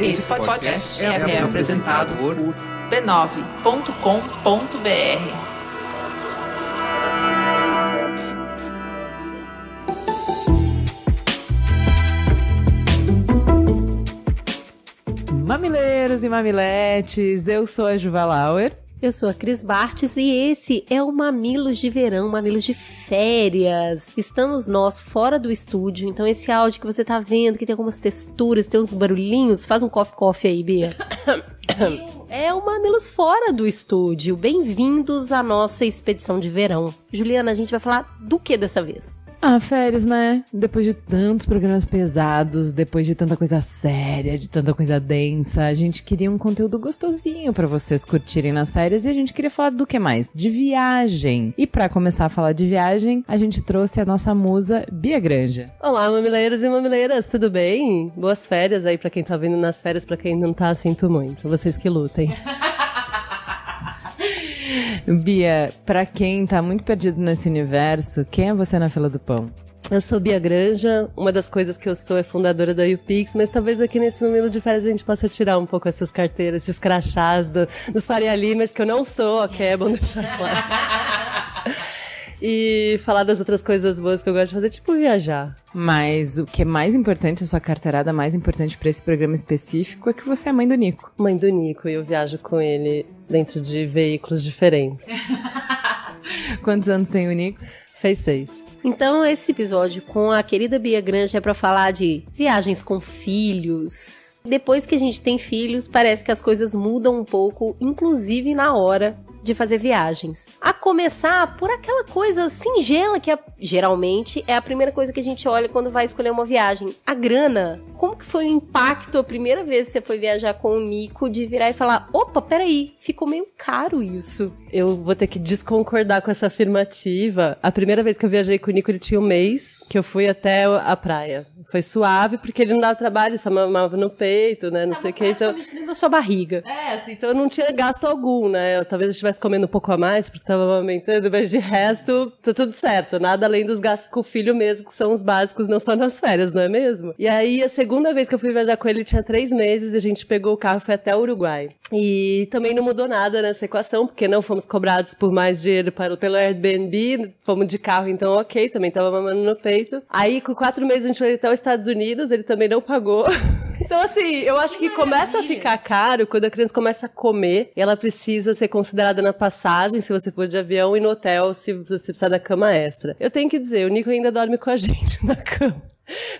Esse podcast é, é apresentado por b9.com.br. Mamileiros e mamiletes, eu sou a Juva Lauer. Eu sou a Cris Bartes e esse é o Mamilos de Verão, Mamilos de Férias. Estamos nós fora do estúdio, então esse áudio que você tá vendo, que tem algumas texturas, tem uns barulhinhos, faz um coffee-coffee aí, Bia. É o Mamilos fora do estúdio. Bem-vindos à nossa expedição de verão. Juliana, a gente vai falar do que dessa vez? Ah, férias, né? Depois de tantos programas pesados, depois de tanta coisa séria, de tanta coisa densa, a gente queria um conteúdo gostosinho para vocês curtirem nas férias e a gente queria falar do que mais? De viagem. E para começar a falar de viagem, a gente trouxe a nossa musa Bia Granja. Olá, mamileiros e mamileiras, tudo bem? Boas férias aí para quem tá vindo nas férias, para quem não tá, sinto muito. Vocês que lutem. Bia, para quem tá muito perdido nesse universo, quem é você na fila do pão? Eu sou Bia Granja, uma das coisas que eu sou é fundadora da UPix, mas talvez aqui nesse momento de férias a gente possa tirar um pouco essas carteiras, esses crachás do, dos Faria Limers, que eu não sou, ok? É bom deixar claro. e falar das outras coisas boas que eu gosto de fazer, tipo viajar. Mas o que é mais importante, a sua carteirada mais importante para esse programa específico é que você é mãe do Nico. Mãe do Nico, e eu viajo com ele dentro de veículos diferentes. Quantos anos tem o Nico? Fez seis. Então, esse episódio com a querida Bia Grande é para falar de viagens com filhos. Depois que a gente tem filhos, parece que as coisas mudam um pouco, inclusive na hora de fazer viagens. A começar por aquela coisa singela que é, geralmente é a primeira coisa que a gente olha quando vai escolher uma viagem: a grana. Como que foi o impacto a primeira vez que você foi viajar com o Nico de virar e falar: opa, peraí, ficou meio caro isso? Eu vou ter que desconcordar com essa afirmativa. A primeira vez que eu viajei com o Nico, ele tinha um mês, que eu fui até a praia. Foi suave, porque ele não dava trabalho, só mamava no peito, né? Não Tava sei o que. Então... dentro sua barriga. É, assim, então eu não tinha gasto algum, né? Eu, talvez eu tivesse comendo um pouco a mais, porque estava amamentando, mas de resto, tá tudo certo. Nada além dos gastos com o filho mesmo, que são os básicos, não só nas férias, não é mesmo? E aí, a segunda vez que eu fui viajar com ele, tinha três meses, a gente pegou o carro e foi até o Uruguai. E também não mudou nada nessa equação, porque não fomos cobrados por mais dinheiro para, pelo Airbnb, fomos de carro, então ok, também tava mamando no peito. Aí, com quatro meses, a gente foi até os Estados Unidos, ele também não pagou. Então, assim, eu acho que começa a ficar caro quando a criança começa a comer e ela precisa ser considerada na passagem se você for de avião e no hotel se você precisar da cama extra. Eu tenho que dizer, o Nico ainda dorme com a gente na cama.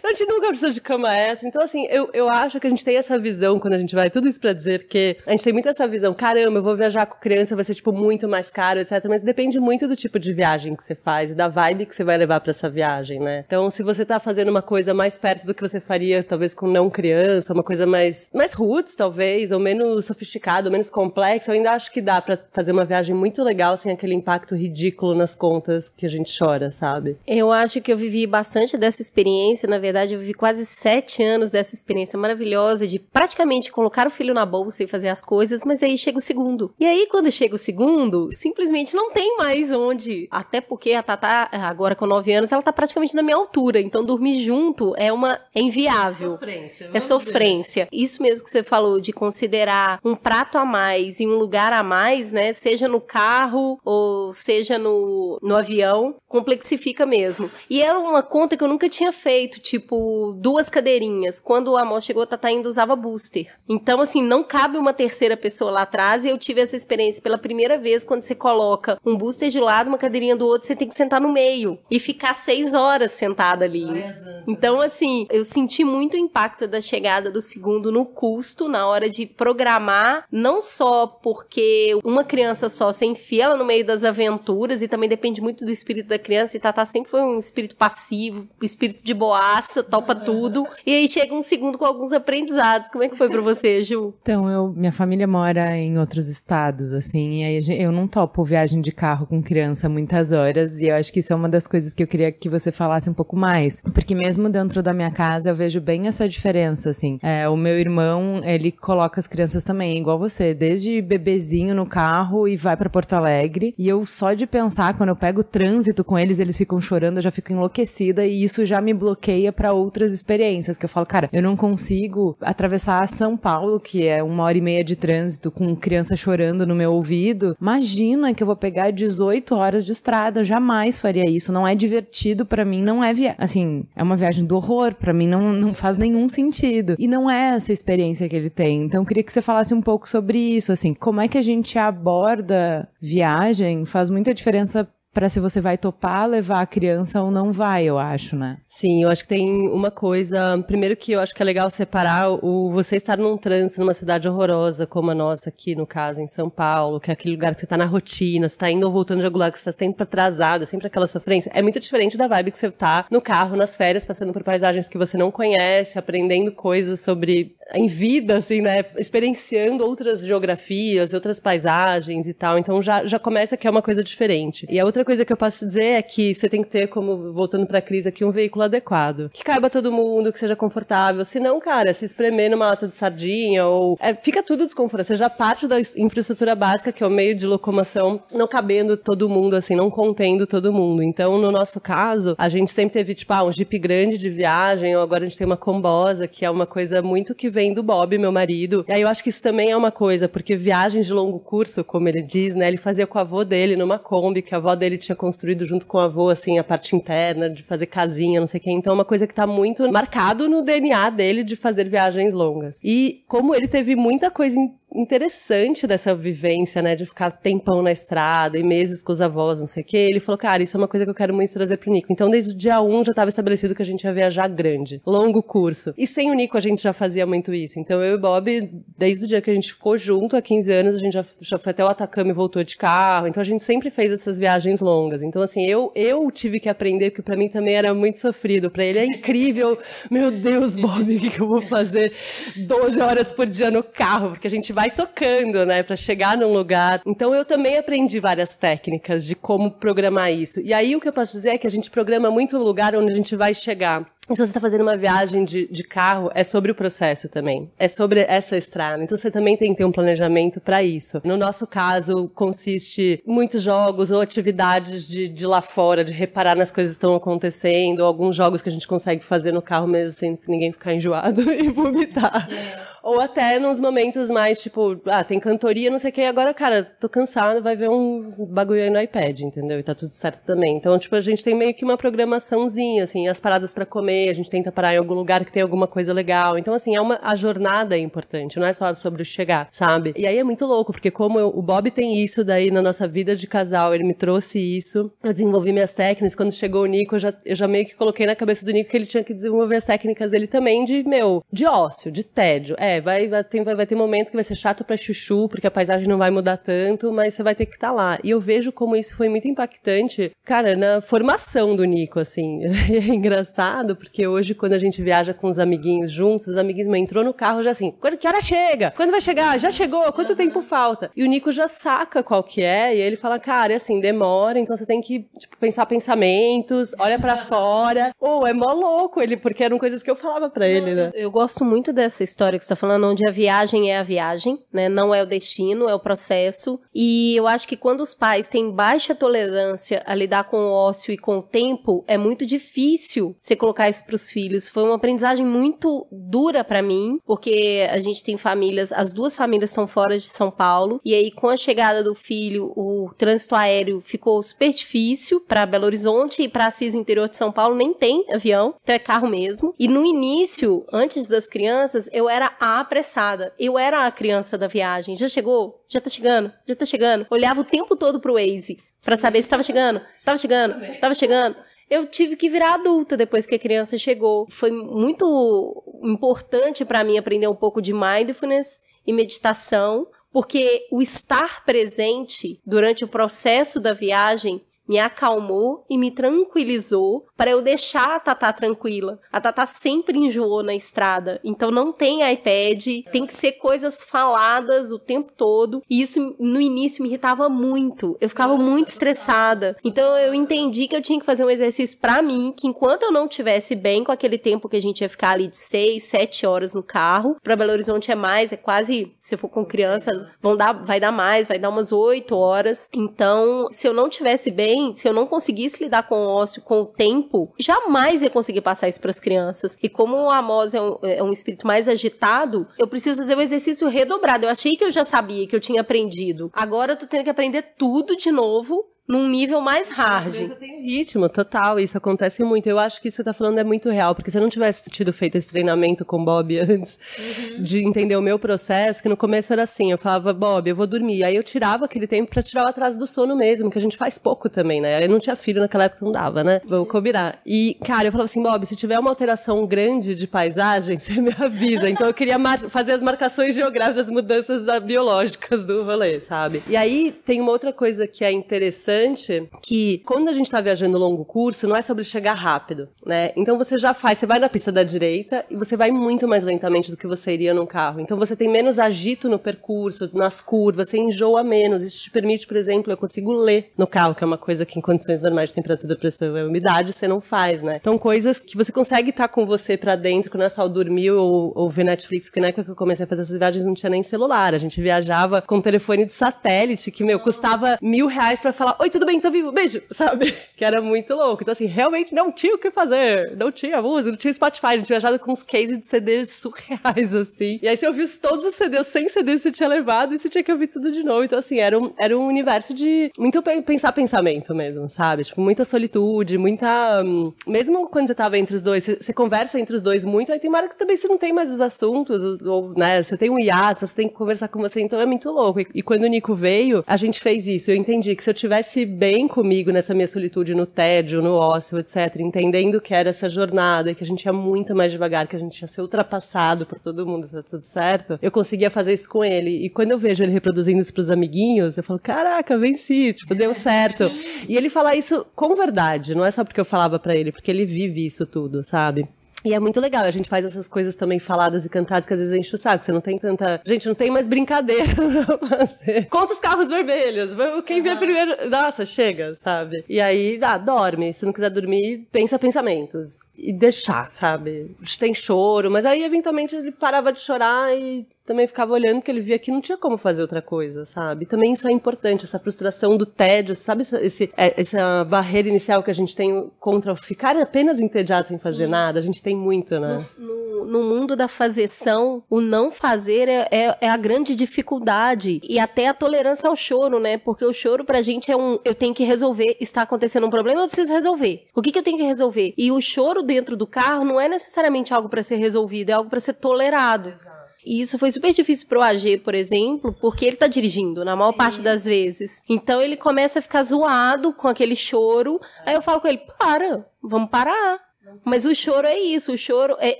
A gente nunca precisa de cama extra. Então, assim, eu, eu acho que a gente tem essa visão quando a gente vai. Tudo isso pra dizer que a gente tem muito essa visão. Caramba, eu vou viajar com criança, vai ser, tipo, muito mais caro, etc. Mas depende muito do tipo de viagem que você faz e da vibe que você vai levar para essa viagem, né? Então, se você tá fazendo uma coisa mais perto do que você faria, talvez com não criança, uma coisa mais, mais roots, talvez, ou menos sofisticada, ou menos complexa, eu ainda acho que dá para fazer uma viagem muito legal sem aquele impacto ridículo nas contas que a gente chora, sabe? Eu acho que eu vivi bastante dessa experiência experiência, na verdade, eu vivi quase sete anos dessa experiência maravilhosa de praticamente colocar o filho na bolsa e fazer as coisas, mas aí chega o segundo. E aí, quando chega o segundo, simplesmente não tem mais onde. Até porque a tata agora com nove anos, ela tá praticamente na minha altura. Então, dormir junto é uma. é inviável. É sofrência. É sofrência. Ver. Isso mesmo que você falou, de considerar um prato a mais e um lugar a mais, né? Seja no carro ou seja no, no avião, complexifica mesmo. E é uma conta que eu nunca tinha feito feito, tipo, duas cadeirinhas. Quando a Amor chegou, a Tata ainda usava booster. Então, assim, não cabe uma terceira pessoa lá atrás. E eu tive essa experiência pela primeira vez quando você coloca um booster de lado, uma cadeirinha do outro, você tem que sentar no meio e ficar seis horas sentada ali. É então, assim, eu senti muito o impacto da chegada do segundo no custo, na hora de programar, não só porque uma criança só se enfia lá no meio das aventuras, e também depende muito do espírito da criança, e Tata sempre foi um espírito passivo, espírito de boa boaça, topa tudo. E aí chega um segundo com alguns aprendizados. Como é que foi para você, Ju? Então, eu, minha família mora em outros estados, assim, e aí eu não topo viagem de carro com criança muitas horas. E eu acho que isso é uma das coisas que eu queria que você falasse um pouco mais. Porque mesmo dentro da minha casa, eu vejo bem essa diferença, assim. É, o meu irmão, ele coloca as crianças também, igual você, desde bebezinho no carro e vai para Porto Alegre. E eu só de pensar, quando eu pego o trânsito com eles, eles ficam chorando, eu já fico enlouquecida e isso já me bloqueia bloqueia para outras experiências, que eu falo, cara, eu não consigo atravessar São Paulo, que é uma hora e meia de trânsito, com criança chorando no meu ouvido. Imagina que eu vou pegar 18 horas de estrada, eu jamais faria isso, não é divertido para mim, não é viagem. assim, é uma viagem do horror, para mim não, não faz nenhum sentido. E não é essa experiência que ele tem. Então, eu queria que você falasse um pouco sobre isso, assim, como é que a gente aborda viagem, faz muita diferença para se você vai topar levar a criança ou não vai, eu acho, né? Sim, eu acho que tem uma coisa. Primeiro que eu acho que é legal separar o você estar num trânsito numa cidade horrorosa como a nossa aqui, no caso, em São Paulo, que é aquele lugar que você está na rotina, você está indo ou voltando de algum lugar que você está sempre atrasada, sempre aquela sofrência. É muito diferente da vibe que você está no carro, nas férias, passando por paisagens que você não conhece, aprendendo coisas sobre em vida, assim, né? Experienciando outras geografias, outras paisagens e tal. Então já, já começa que é uma coisa diferente. E a outra coisa que eu posso dizer é que você tem que ter, como voltando pra crise aqui, um veículo adequado. Que caiba todo mundo, que seja confortável. Se não, cara, se espremer numa lata de sardinha ou. É, fica tudo desconfortável. já parte da infraestrutura básica, que é o meio de locomoção, não cabendo todo mundo, assim, não contendo todo mundo. Então, no nosso caso, a gente sempre teve, tipo, ah, um jeep grande de viagem, ou agora a gente tem uma combosa, que é uma coisa muito que vem vendo do Bob, meu marido. E aí eu acho que isso também é uma coisa, porque viagens de longo curso, como ele diz, né? Ele fazia com a avó dele numa Kombi, que a avó dele tinha construído junto com a avó, assim, a parte interna, de fazer casinha, não sei o quê. Então é uma coisa que tá muito marcado no DNA dele de fazer viagens longas. E como ele teve muita coisa interessante dessa vivência, né, de ficar tempão na estrada e meses com os avós, não sei o quê. Ele falou, cara, isso é uma coisa que eu quero muito trazer pro Nico. Então, desde o dia 1 já estava estabelecido que a gente ia viajar grande, longo curso. E sem o Nico a gente já fazia muito isso. Então, eu e Bob, desde o dia que a gente ficou junto, há 15 anos, a gente já, já foi até o Atacama e voltou de carro. Então, a gente sempre fez essas viagens longas. Então, assim, eu, eu tive que aprender, porque para mim também era muito sofrido. Para ele é incrível. Meu Deus, Bob, o que, que eu vou fazer 12 horas por dia no carro? Porque a gente vai vai tocando, né, para chegar num lugar. Então eu também aprendi várias técnicas de como programar isso. E aí o que eu posso dizer é que a gente programa muito o lugar onde a gente vai chegar se você está fazendo uma viagem de, de carro, é sobre o processo também. É sobre essa estrada. Então você também tem que ter um planejamento para isso. No nosso caso, consiste muitos jogos ou atividades de, de lá fora, de reparar nas coisas que estão acontecendo, ou alguns jogos que a gente consegue fazer no carro mesmo sem ninguém ficar enjoado e vomitar. É. ou até nos momentos mais tipo, ah, tem cantoria, não sei o que, agora, cara, tô cansado, vai ver um bagulho aí no iPad, entendeu? E tá tudo certo também. Então, tipo, a gente tem meio que uma programaçãozinha, assim, as paradas para comer comer, a gente tenta parar em algum lugar que tem alguma coisa legal. Então, assim, é uma, a jornada é importante, não é só sobre chegar, sabe? E aí é muito louco, porque como eu, o Bob tem isso daí na nossa vida de casal, ele me trouxe isso, eu desenvolvi minhas técnicas. Quando chegou o Nico, eu já, eu já meio que coloquei na cabeça do Nico que ele tinha que desenvolver as técnicas dele também de, meu, de ócio, de tédio. É, vai, vai, tem, vai, vai ter momento que vai ser chato pra chuchu, porque a paisagem não vai mudar tanto, mas você vai ter que estar tá lá. E eu vejo como isso foi muito impactante, cara, na formação do Nico, assim. é engraçado, porque hoje, quando a gente viaja com os amiguinhos juntos, os amiguinhos entrou no carro já assim, quando que hora chega? Quando vai chegar? Já chegou? Quanto uhum. tempo falta? E o Nico já saca qual que é, e ele fala, cara, é assim, demora, então você tem que, tipo, pensar pensamentos, olha para fora. Ou oh, é mó louco ele, porque eram coisas que eu falava para ele, né? Eu, eu gosto muito dessa história que você tá falando, onde a viagem é a viagem, né? Não é o destino, é o processo. E eu acho que quando os pais têm baixa tolerância a lidar com o ócio e com o tempo, é muito difícil você colocar para os filhos. Foi uma aprendizagem muito dura para mim, porque a gente tem famílias, as duas famílias estão fora de São Paulo, e aí com a chegada do filho, o trânsito aéreo ficou super difícil para Belo Horizonte e para Assis interior de São Paulo nem tem avião, então é carro mesmo. E no início, antes das crianças, eu era a apressada. Eu era a criança da viagem. Já chegou? Já tá chegando? Já tá chegando? Olhava o tempo todo pro Waze para saber se tava chegando, tava chegando, tava chegando eu tive que virar adulta depois que a criança chegou. Foi muito importante para mim aprender um pouco de mindfulness e meditação, porque o estar presente durante o processo da viagem me acalmou e me tranquilizou para eu deixar a Tatá tranquila. A Tatá sempre enjoou na estrada, então não tem iPad, tem que ser coisas faladas o tempo todo. E isso no início me irritava muito. Eu ficava muito estressada. Então eu entendi que eu tinha que fazer um exercício para mim, que enquanto eu não tivesse bem com aquele tempo que a gente ia ficar ali de 6, 7 horas no carro, para Belo Horizonte é mais, é quase, se for com criança, vão dar, vai dar mais, vai dar umas 8 horas. Então, se eu não tivesse bem, se eu não conseguisse lidar com o ócio, com o tempo, jamais ia conseguir passar isso para as crianças. E como o Amos é um, é um espírito mais agitado, eu preciso fazer o um exercício redobrado. Eu achei que eu já sabia, que eu tinha aprendido. Agora eu tô tendo que aprender tudo de novo num nível mais hard. Você tem ritmo total, isso acontece muito. Eu acho que isso que você tá falando é muito real, porque se eu não tivesse tido feito esse treinamento com Bob antes uhum. de entender o meu processo, que no começo era assim, eu falava, Bob, eu vou dormir. Aí eu tirava aquele tempo para tirar o atraso do sono mesmo, que a gente faz pouco também, né? Eu não tinha filho naquela época, não dava, né? Vou uhum. combinar. E, cara, eu falava assim, Bob, se tiver uma alteração grande de paisagem, você me avisa. Então eu queria fazer as marcações geográficas, as mudanças biológicas do rolê, sabe? E aí tem uma outra coisa que é interessante interessante que quando a gente está viajando longo curso, não é sobre chegar rápido, né? Então você já faz, você vai na pista da direita e você vai muito mais lentamente do que você iria num carro. Então você tem menos agito no percurso, nas curvas, você enjoa menos. Isso te permite, por exemplo, eu consigo ler no carro, que é uma coisa que em condições normais de temperatura, pressão e umidade você não faz, né? Então coisas que você consegue estar tá com você para dentro, que não é só dormir ou, ou ver Netflix, porque na época que eu comecei a fazer essas viagens não tinha nem celular, a gente viajava com um telefone de satélite que, meu, custava mil reais para falar oi, tudo bem, tô vivo, beijo, sabe? Que era muito louco. Então, assim, realmente não tinha o que fazer. Não tinha música, não tinha Spotify, a gente viajado com uns cases de CDs surreais, assim. E aí você ouvia todos os CDs, sem CDs você tinha levado, e você tinha que ouvir tudo de novo. Então, assim, era um, era um universo de muito pensar pensamento mesmo, sabe? Tipo, muita solitude, muita. Hum, mesmo quando você tava entre os dois, você, você conversa entre os dois muito, aí tem uma hora que também você não tem mais os assuntos, os, ou, né? Você tem um hiato, você tem que conversar com você, então é muito louco. E, e quando o Nico veio, a gente fez isso. Eu entendi que se eu tivesse bem comigo nessa minha solitude, no tédio, no ócio, etc. Entendendo que era essa jornada, que a gente ia muito mais devagar, que a gente ia ser ultrapassado por todo mundo, tá tudo certo. Eu conseguia fazer isso com ele. E quando eu vejo ele reproduzindo isso pros amiguinhos, eu falo, caraca, venci, tipo, deu certo. e ele fala isso com verdade, não é só porque eu falava para ele, porque ele vive isso tudo, sabe? E é muito legal, a gente faz essas coisas também faladas e cantadas que às vezes enche o saco. Você não tem tanta. Gente, não tem mais brincadeira pra fazer. Conta os carros vermelhos. Quem uhum. vê primeiro. Nossa, chega, sabe? E aí, ah, dorme. Se não quiser dormir, pensa pensamentos. E deixar, sabe? Tem choro, mas aí eventualmente ele parava de chorar e também ficava olhando porque ele via que não tinha como fazer outra coisa, sabe? Também isso é importante, essa frustração do tédio, sabe? Essa, esse, é, essa barreira inicial que a gente tem contra ficar apenas entediado sem fazer Sim. nada, a gente tem muito, né? No, no, no, mundo da fazerção o não fazer é, é, é, a grande dificuldade e até a tolerância ao choro, né? Porque o choro pra gente é um, eu tenho que resolver, está acontecendo um problema, eu preciso resolver. O que, que eu tenho que resolver? E o choro dentro do carro não é necessariamente algo para ser resolvido, é algo para ser tolerado. Exato. E isso foi super difícil pro AG, por exemplo, porque ele tá dirigindo na maior Sim. parte das vezes. Então ele começa a ficar zoado com aquele choro. É. Aí eu falo com ele: para, vamos parar. Mas o choro é isso, o choro é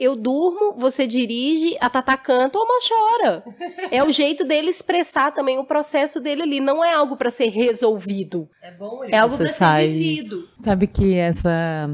eu durmo, você dirige, a Tata canta, ou uma chora. é o jeito dele expressar também o processo dele ali, não é algo para ser resolvido. É bom, ele é algo para ser vivido. Sabe que essa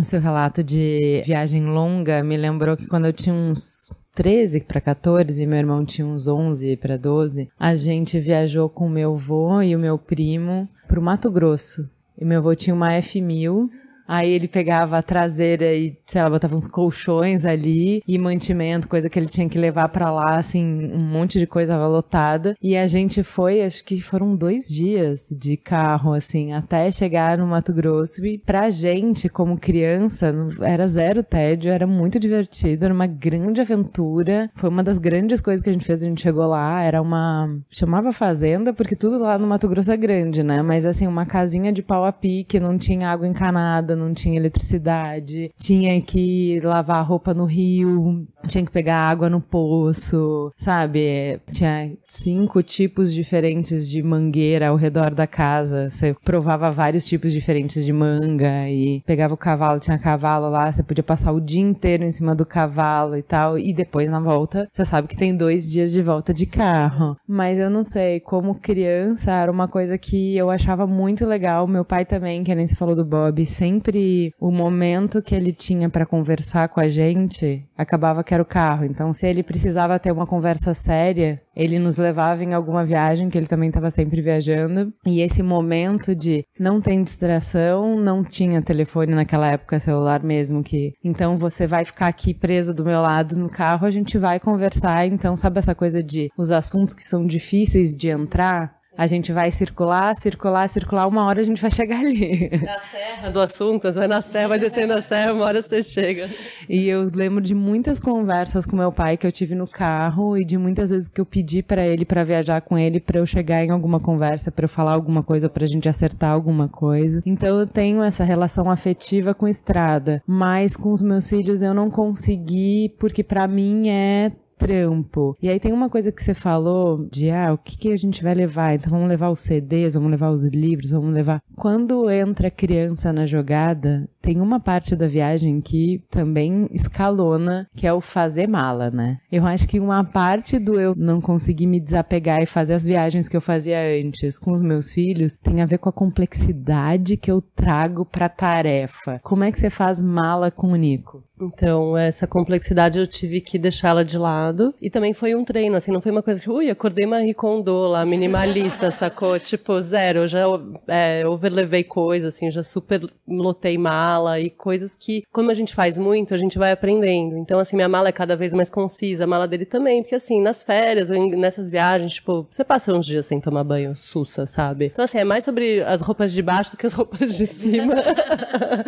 o seu relato de viagem longa me lembrou que quando eu tinha uns 13 para 14, meu irmão tinha uns 11 para 12, a gente viajou com meu avô e o meu primo para o Mato Grosso. E meu avô tinha uma F1000 Aí ele pegava a traseira e, sei lá, botava uns colchões ali e mantimento, coisa que ele tinha que levar para lá, assim, um monte de coisa lotada. E a gente foi, acho que foram dois dias de carro, assim, até chegar no Mato Grosso. E pra gente, como criança, era zero tédio, era muito divertido, era uma grande aventura. Foi uma das grandes coisas que a gente fez, a gente chegou lá, era uma. chamava fazenda, porque tudo lá no Mato Grosso é grande, né? Mas assim, uma casinha de pau a pique, não tinha água encanada, não tinha eletricidade, tinha que lavar roupa no rio, tinha que pegar água no poço, sabe? Tinha cinco tipos diferentes de mangueira ao redor da casa. Você provava vários tipos diferentes de manga e pegava o cavalo, tinha cavalo lá, você podia passar o dia inteiro em cima do cavalo e tal. E depois na volta, você sabe que tem dois dias de volta de carro. Mas eu não sei, como criança era uma coisa que eu achava muito legal. Meu pai também, que nem você falou do Bob, sempre sempre o momento que ele tinha para conversar com a gente acabava que era o carro. Então, se ele precisava ter uma conversa séria, ele nos levava em alguma viagem, que ele também estava sempre viajando. E esse momento de não tem distração, não tinha telefone naquela época, celular mesmo, que então você vai ficar aqui preso do meu lado no carro, a gente vai conversar. Então, sabe essa coisa de os assuntos que são difíceis de entrar? A gente vai circular, circular, circular, uma hora a gente vai chegar ali. Na serra do assunto, você vai na serra, vai descendo a serra, uma hora você chega. E eu lembro de muitas conversas com meu pai que eu tive no carro e de muitas vezes que eu pedi para ele para viajar com ele para eu chegar em alguma conversa, para eu falar alguma coisa, para a gente acertar alguma coisa. Então eu tenho essa relação afetiva com estrada, mas com os meus filhos eu não consegui porque para mim é trampo. E aí tem uma coisa que você falou de, ah, o que, que a gente vai levar? Então vamos levar os CDs, vamos levar os livros, vamos levar. Quando entra criança na jogada, tem uma parte da viagem que também escalona, que é o fazer mala, né? Eu acho que uma parte do eu não conseguir me desapegar e fazer as viagens que eu fazia antes com os meus filhos tem a ver com a complexidade que eu trago pra tarefa. Como é que você faz mala com o Nico? Então, essa complexidade eu tive que deixá-la de lado. E também foi um treino, assim, não foi uma coisa que, ui, acordei Marie Kondo lá, minimalista, sacou? tipo, zero. Eu já é, overlevei coisas, assim, já super lotei mala e coisas que, como a gente faz muito, a gente vai aprendendo. Então, assim, minha mala é cada vez mais concisa, a mala dele também, porque, assim, nas férias ou em, nessas viagens, tipo, você passa uns dias sem tomar banho, sussa, sabe? Então, assim, é mais sobre as roupas de baixo do que as roupas de cima,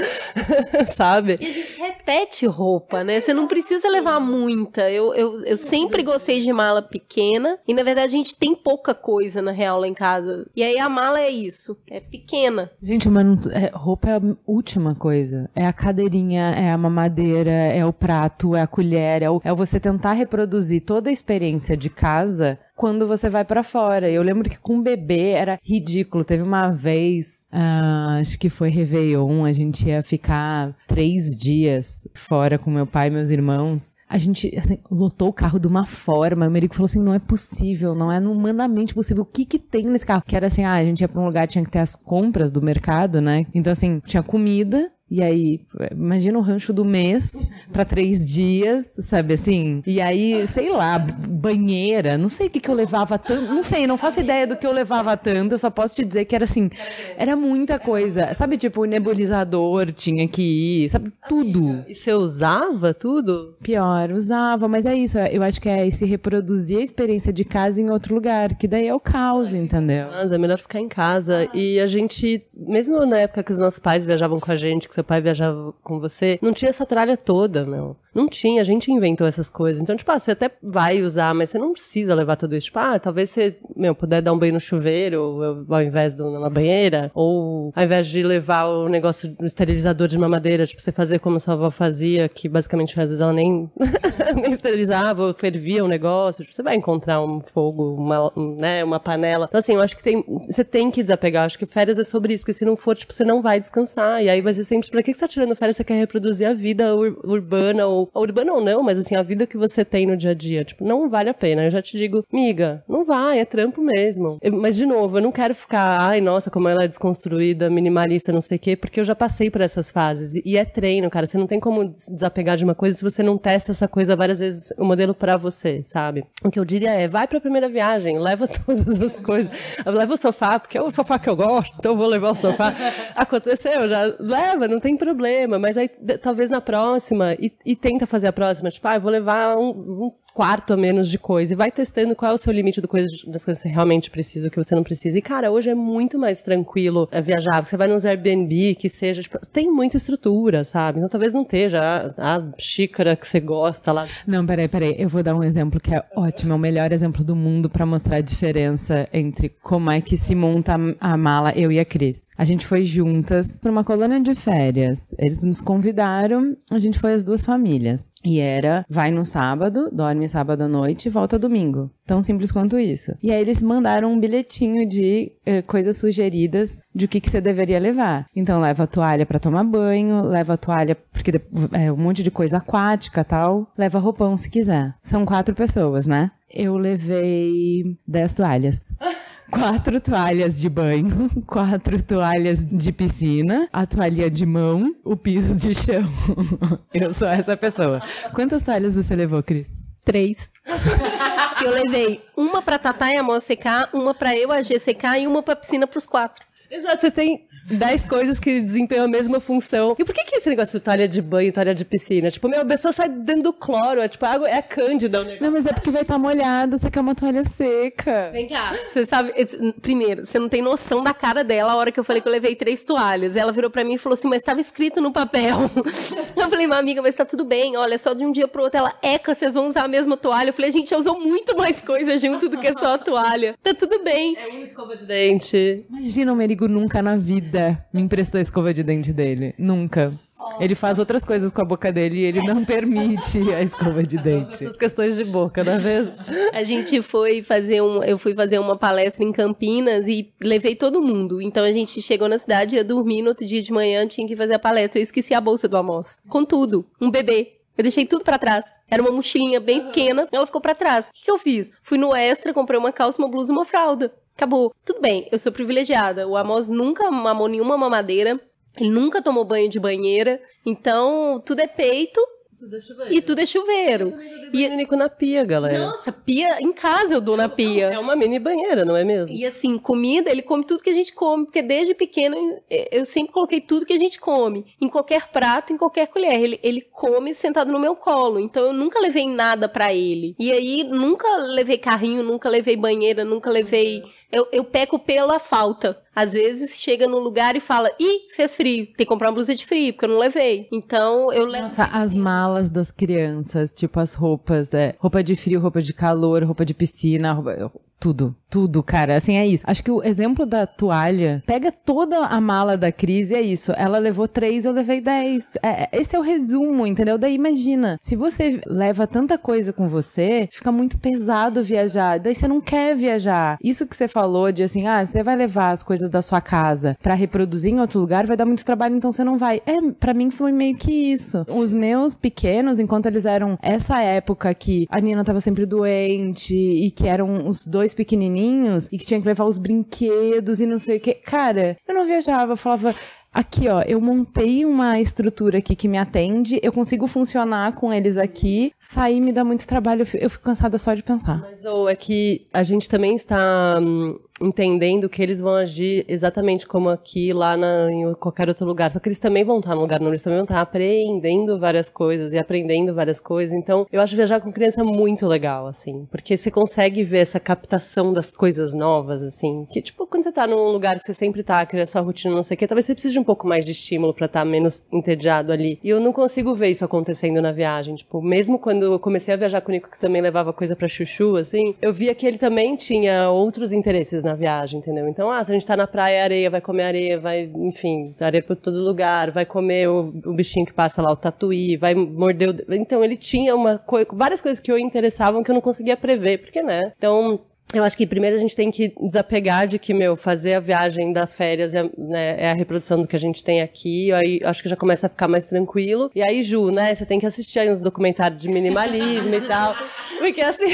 sabe? E a gente repete roupa, né? Você não precisa levar muita. Eu, eu, eu sempre uhum. gostei de mala pequena. E na verdade a gente tem pouca coisa, na real, lá em casa. E aí a mala é isso. É pequena. Gente, mas é, roupa é a última coisa. É a cadeirinha, é a mamadeira, é o prato, é a colher, é o, é você tentar reproduzir toda a experiência de casa quando você vai para fora. Eu lembro que com o bebê era ridículo. Teve uma vez, uh, acho que foi Réveillon, a gente ia ficar três dias fora com meu pai e meus irmãos. A gente, assim, lotou o carro de uma forma. O Merico falou assim: não é possível, não é humanamente possível. O que que tem nesse carro? Que era assim: ah, a gente ia pra um lugar, tinha que ter as compras do mercado, né? Então, assim, tinha comida, e aí, imagina o rancho do mês para três dias, sabe assim? E aí, sei lá, banheira, não sei o que, que eu levava tanto, não sei, não faço ideia do que eu levava tanto, eu só posso te dizer que era assim, era muita coisa, sabe? Tipo, nebulizador tinha que ir, sabe? Tudo. E você usava tudo? Pior, usava, mas é isso, eu acho que é se reproduzir a experiência de casa em outro lugar, que daí é o caos, entendeu? Mas é melhor ficar em casa. Ah. E a gente, mesmo na época que os nossos pais viajavam com a gente, que você seu pai viajava com você, não tinha essa tralha toda, meu. Não tinha, a gente inventou essas coisas. Então, tipo, ah, você até vai usar, mas você não precisa levar tudo isso. Tipo, ah, talvez você, meu, puder dar um banho no chuveiro, ao invés de numa banheira, ou ao invés de levar o negócio do esterilizador de mamadeira, tipo, você fazer como sua avó fazia, que basicamente às vezes ela nem, nem esterilizava, ou fervia o um negócio. Tipo, você vai encontrar um fogo, uma, né, uma panela. Então, assim, eu acho que tem, você tem que desapegar. Eu acho que férias é sobre isso, porque se não for, tipo, você não vai descansar. E aí vai ser sempre pra que, você tá tirando férias? Você quer reproduzir a vida ur urbana ou, Urbana ou não, mas assim, a vida que você tem no dia a dia. Tipo, não vale a pena. Eu já te digo, miga, não vai, é trampo mesmo. Eu, mas, de novo, eu não quero ficar, ai, nossa, como ela é desconstruída, minimalista, não sei o quê, porque eu já passei por essas fases. E é treino, cara. Você não tem como desapegar de uma coisa se você não testa essa coisa várias vezes o modelo para você, sabe? O que eu diria é, vai pra primeira viagem, leva todas as coisas. Leva o sofá, porque é o sofá que eu gosto, então eu vou levar o sofá. Aconteceu, já leva, não tem problema, mas aí talvez na próxima, e, e tenta fazer a próxima, tipo, ah, eu vou levar um, um quarto a menos de coisa. E vai testando qual é o seu limite do coisa, das coisas que você realmente precisa, o que você não precisa. E, cara, hoje é muito mais tranquilo é, viajar. Porque você vai nos Airbnb, que seja. Tipo, tem muita estrutura, sabe? Então talvez não esteja a, a, xícara que você gosta lá. Não, peraí, peraí. Eu vou dar um exemplo que é ótimo. É o melhor exemplo do mundo para mostrar a diferença entre como é que se monta a mala, eu e a Cris. A gente foi juntas para uma colônia de férias. Eles nos convidaram, a gente foi as duas famílias. E era, vai no sábado, dorme dorme sábado à noite e volta domingo. Tão simples quanto isso. E aí eles mandaram um bilhetinho de eh, coisas sugeridas de o que, que você deveria levar. Então leva a toalha para tomar banho, leva a toalha porque é um monte de coisa aquática tal, leva roupão se quiser. São quatro pessoas, né? Eu levei dez toalhas. quatro toalhas de banho, quatro toalhas de piscina, a toalha de mão, o piso de chão. Eu sou essa pessoa. Quantas toalhas você levou, Cris? Três. que eu levei uma pra Tatá e a Amor secar, uma pra eu, a G secar e uma pra piscina pros quatro. Exato, você tem dez coisas que desempenham a mesma função. E por que que esse negócio de toalha de banho, toalha de piscina? Tipo, meu, a pessoa sai dentro do cloro, é tipo, a água é a cândida. Né? Não, mas é porque vai estar tá molhado, você quer é uma toalha seca. Vem cá. Você sabe, primeiro, você não tem noção da cara dela a hora que eu falei que eu levei três toalhas. Ela virou pra mim e falou assim, mas estava escrito no papel. eu falei, minha amiga, mas tá tudo bem, olha, é só de um dia pro outro. Ela, eca, vocês vão usar a mesma toalha. Eu falei, gente, eu usou muito mais coisa junto do que só a toalha. Tá tudo bem. É uma escova de dente. Imagina o merigo nunca na vida vida me emprestou a escova de dente dele. Nunca. Ele faz outras coisas com a boca dele e ele não permite a escova de dente. As questões de boca, não é mesmo? A gente foi fazer um, eu fui fazer uma palestra em Campinas e levei todo mundo. Então a gente chegou na cidade, ia dormir no outro dia de manhã, tinha que fazer a palestra eu esqueci a bolsa do Amos. Com tudo, um bebê eu deixei tudo para trás. Era uma mochilinha bem pequena, ela ficou para trás. O que, que, eu fiz? Fui no Extra, comprei uma calça, uma blusa e uma fralda. Acabou. Tudo bem, eu sou privilegiada. O Amos nunca mamou nenhuma mamadeira. Ele nunca tomou banho de banheira. Então, tudo é peito tudo é chuveiro. E tudo é chuveiro. e... na pia, galera. Nossa, pia em casa eu dou na pia. É uma mini banheira, não é mesmo? E assim, comida, ele come tudo que a gente come, porque desde pequeno é, eu sempre coloquei tudo que a gente come, em qualquer prato, em qualquer colher. Ele, ele come sentado no meu colo, então eu nunca levei nada para ele. E aí nunca levei carrinho, nunca levei banheira, nunca levei. Eu, eu peco pela falta às vezes chega num lugar e fala: ih, fez frio, tem que comprar uma blusa de frio, porque eu não levei. Então eu levo. Nossa, as malas das crianças, tipo as roupas, é, roupa de frio, roupa de calor, roupa de piscina, roupa, tudo, tudo, cara. Assim, é isso. Acho que o exemplo da toalha pega toda a mala da crise, é isso. Ela levou três, eu levei dez. É, é, esse é o resumo, entendeu? Daí imagina, se você leva tanta coisa com você, fica muito pesado viajar. Daí você não quer viajar. Isso que você falou de assim, ah, você vai levar as coisas da sua casa para reproduzir em outro lugar, vai dar muito trabalho, então você não vai. É, para mim foi meio que isso. Os meus pequenos, enquanto eles eram essa época que a Nina tava sempre doente e que eram os dois mais pequenininhos e que tinha que levar os brinquedos e não sei o que. Cara, eu não viajava, eu falava. Aqui, ó, eu montei uma estrutura aqui que me atende, eu consigo funcionar com eles aqui. Sair me dá muito trabalho, eu fico, cansada só de pensar. Mas, ou oh, é que a gente também está. Hum, entendendo que eles vão agir exatamente como aqui, lá na, em qualquer outro lugar. Só que eles também vão estar no lugar novo, eles também vão estar aprendendo várias coisas e aprendendo várias coisas. Então, eu acho viajar com criança muito legal, assim, porque você consegue ver essa captação das coisas novas, assim, que tipo, quando você tá num lugar que você sempre tá, que é sua rotina, não sei o quê, talvez você precise de um pouco mais de estímulo para estar tá menos entediado ali. E eu não consigo ver isso acontecendo na viagem, tipo, mesmo quando eu comecei a viajar com o Nico, que também levava coisa para chuchu, assim, eu via que ele também tinha outros interesses na na viagem, entendeu? Então, ah, se a gente tá na praia, areia, vai comer areia, vai, enfim, areia por todo lugar, vai comer o, o bichinho que passa lá, o tatuí, vai morder o... Então, ele tinha uma co... várias coisas que eu interessavam que eu não conseguia prever, porque, né? Então, eu acho que primeiro a gente tem que desapegar de que, meu, fazer a viagem da férias é, né, é, a reprodução do que a gente tem aqui, aí acho que já começa a ficar mais tranquilo. E aí, Ju, né, você tem que assistir aí uns documentários de minimalismo e tal. Porque assim.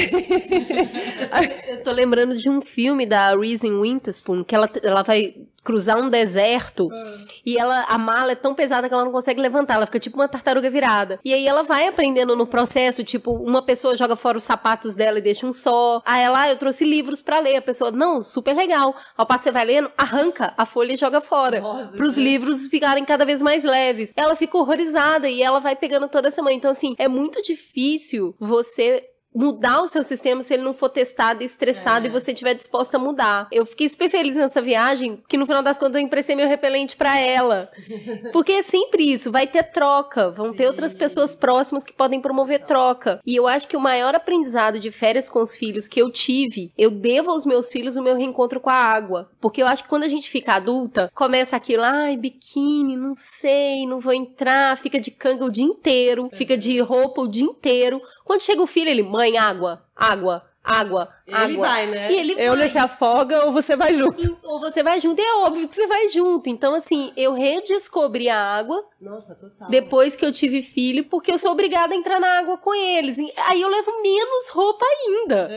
eu tô lembrando de um filme da Reason Winterspoon, que ela, ela vai cruzar um deserto ah. e ela a mala é tão pesada que ela não consegue levantar, ela fica tipo uma tartaruga virada. E aí ela vai aprendendo no processo, tipo, uma pessoa joga fora os sapatos dela e deixa um só. Aí ela, ah, eu trouxe livros para ler. A pessoa, não, super legal. Ao passo você vai lendo, arranca a folha e joga fora. para os livros ficarem cada vez mais leves. Ela fica horrorizada e ela vai pegando toda essa mãe. Então assim, é muito difícil você mudar o seu sistema se ele não for testado e estressado é. e você estiver disposta a mudar. Eu fiquei super feliz nessa viagem, que no final das contas eu emprestei meu repelente para ela. Porque é sempre isso, vai ter troca, vão Sim. ter outras pessoas próximas que podem promover troca. E eu acho que o maior aprendizado de férias com os filhos que eu tive, eu devo aos meus filhos o meu reencontro com a água. Porque eu acho que quando a gente fica adulta, começa aquilo, ai, biquíni, não sei, não vou entrar, fica de canga o dia inteiro, fica de roupa o dia inteiro, quando chega o filho, ele, mãe, água, água, água, ele água. Ele vai, né? E ele vai. Ou ele se afoga ou você vai junto. Ou você vai junto, e é óbvio que você vai junto. Então, assim, eu redescobri a água. Nossa, total. Depois que eu tive filho, porque eu sou obrigada a entrar na água com eles. Aí eu levo menos roupa ainda.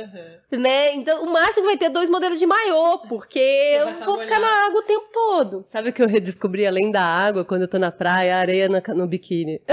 Uhum. Né? Então, o máximo vai ter dois modelos de maiô, porque eu vou ficar na água o tempo todo. Sabe o que eu redescobri além da água quando eu tô na praia? areia no, no biquíni.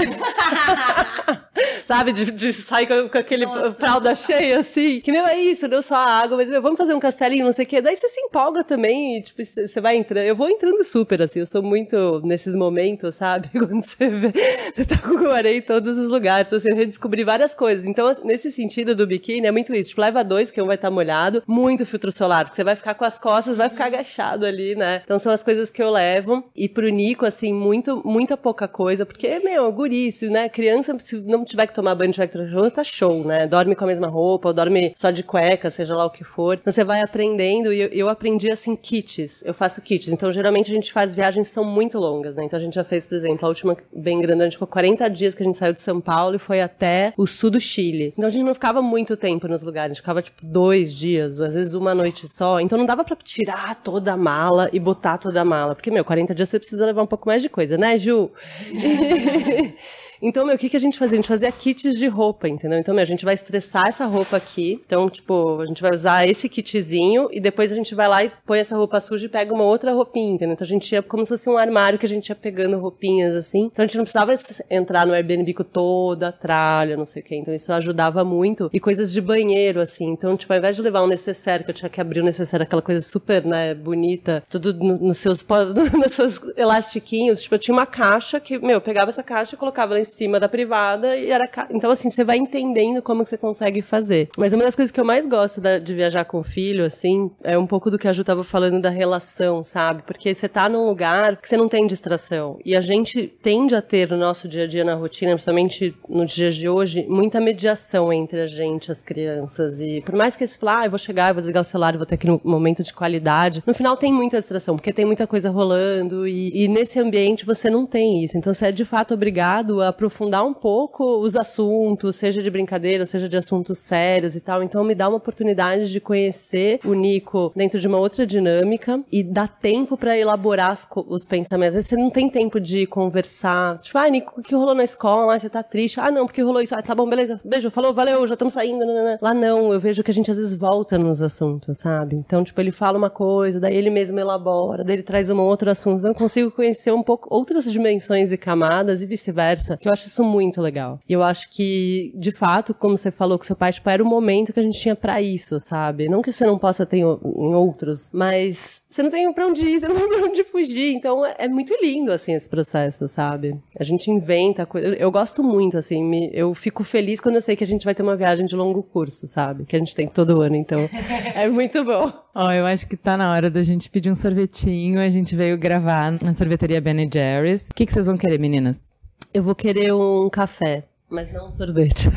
sabe? De, de sair com, com aquele Nossa. fralda cheia, assim. Que, meu, é ah, isso, deu só água, mas, meu, vamos fazer um castelinho, não sei o quê. Daí você se empolga também e, tipo, você vai entrando. Eu vou entrando super, assim, eu sou muito nesses momentos, sabe? Quando você vê, você tá com o em todos os lugares, você redescobri várias coisas. Então, nesse sentido do biquíni, é muito isso. Tipo, leva dois, porque um vai estar tá molhado, muito filtro solar, porque você vai ficar com as costas, vai ficar agachado ali, né? Então, são as coisas que eu levo. E pro Nico, assim, muito, muita pouca coisa, porque, meu, guríssimo, né? Criança, se não tiver que tomar banho de cueca rua, tá show, né? Dorme com a mesma roupa, ou dorme só de cueca, seja lá o que for. Então você vai aprendendo, e eu, eu aprendi assim, kits. Eu faço kits. Então, geralmente a gente faz viagens que são muito longas, né? Então a gente já fez, por exemplo, a última bem grande, a gente ficou 40 dias que a gente saiu de São Paulo e foi até o sul do Chile. Então a gente não ficava muito tempo nos lugares, a gente ficava tipo dois dias, às vezes uma noite só. Então não dava para tirar toda a mala e botar toda a mala. Porque, meu, 40 dias você precisa levar um pouco mais de coisa, né, Ju? Então, meu, o que, que a gente fazia? A gente fazia kits de roupa, entendeu? Então, meu, a gente vai estressar essa roupa aqui. Então, tipo, a gente vai usar esse kitzinho e depois a gente vai lá e põe essa roupa suja e pega uma outra roupinha, entendeu? Então, a gente ia como se fosse um armário que a gente ia pegando roupinhas assim. Então, a gente não precisava entrar no Airbnb com toda a tralha, não sei o quê. Então, isso ajudava muito. E coisas de banheiro, assim. Então, tipo, ao invés de levar um necessário, que eu tinha que abrir o um necessário, aquela coisa super, né, bonita, tudo nos no seus, nos seus elastiquinhos, tipo, eu tinha uma caixa que, meu, eu pegava essa caixa e colocava lá em cima da privada e era Então, assim, você vai entendendo como que você consegue fazer. Mas uma das coisas que eu mais gosto da, de viajar com o filho, assim, é um pouco do que a Ju tava falando da relação, sabe? Porque você tá num lugar que você não tem distração. E a gente tende a ter no nosso dia a dia, na rotina, principalmente no dia de hoje, muita mediação entre a gente, as crianças. E por mais que eles falem, ah, eu vou chegar, eu vou desligar o celular, eu vou ter aquele momento de qualidade. No final tem muita distração, porque tem muita coisa rolando. E, e nesse ambiente você não tem isso. Então você é de fato obrigado a aprofundar um pouco os assuntos, seja de brincadeira, seja de assuntos sérios e tal. Então me dá uma oportunidade de conhecer o Nico dentro de uma outra dinâmica e dá tempo para elaborar as, os pensamentos. Às vezes você não tem tempo de conversar. Tipo, ah, Nico, o que rolou na escola? você tá triste. Ah, não, porque rolou isso. Ah, tá bom, beleza. Beijo, falou, valeu, já estamos saindo. Né, né, né. Lá não, eu vejo que a gente às vezes volta nos assuntos, sabe? Então, tipo, ele fala uma coisa, daí ele mesmo elabora, daí ele traz um outro assunto. Então, eu consigo conhecer um pouco outras dimensões e camadas e vice-versa. Que eu acho isso muito legal. E eu acho que, de fato, como você falou com seu pai, tipo, era o momento que a gente tinha para isso, sabe? Não que você não possa ter em outros, mas você não tem pra onde ir, você não tem pra onde fugir. Então é, é muito lindo, assim, esse processo, sabe? A gente inventa coisa. Eu gosto muito, assim, me... eu fico feliz quando eu sei que a gente vai ter uma viagem de longo curso, sabe? Que a gente tem todo ano, então é muito bom. Ó, oh, eu acho que tá na hora da gente pedir um sorvetinho. A gente veio gravar na sorveteria Ben Jerry's. O que, que vocês vão querer, meninas? Eu vou querer um café, mas não um sorvete.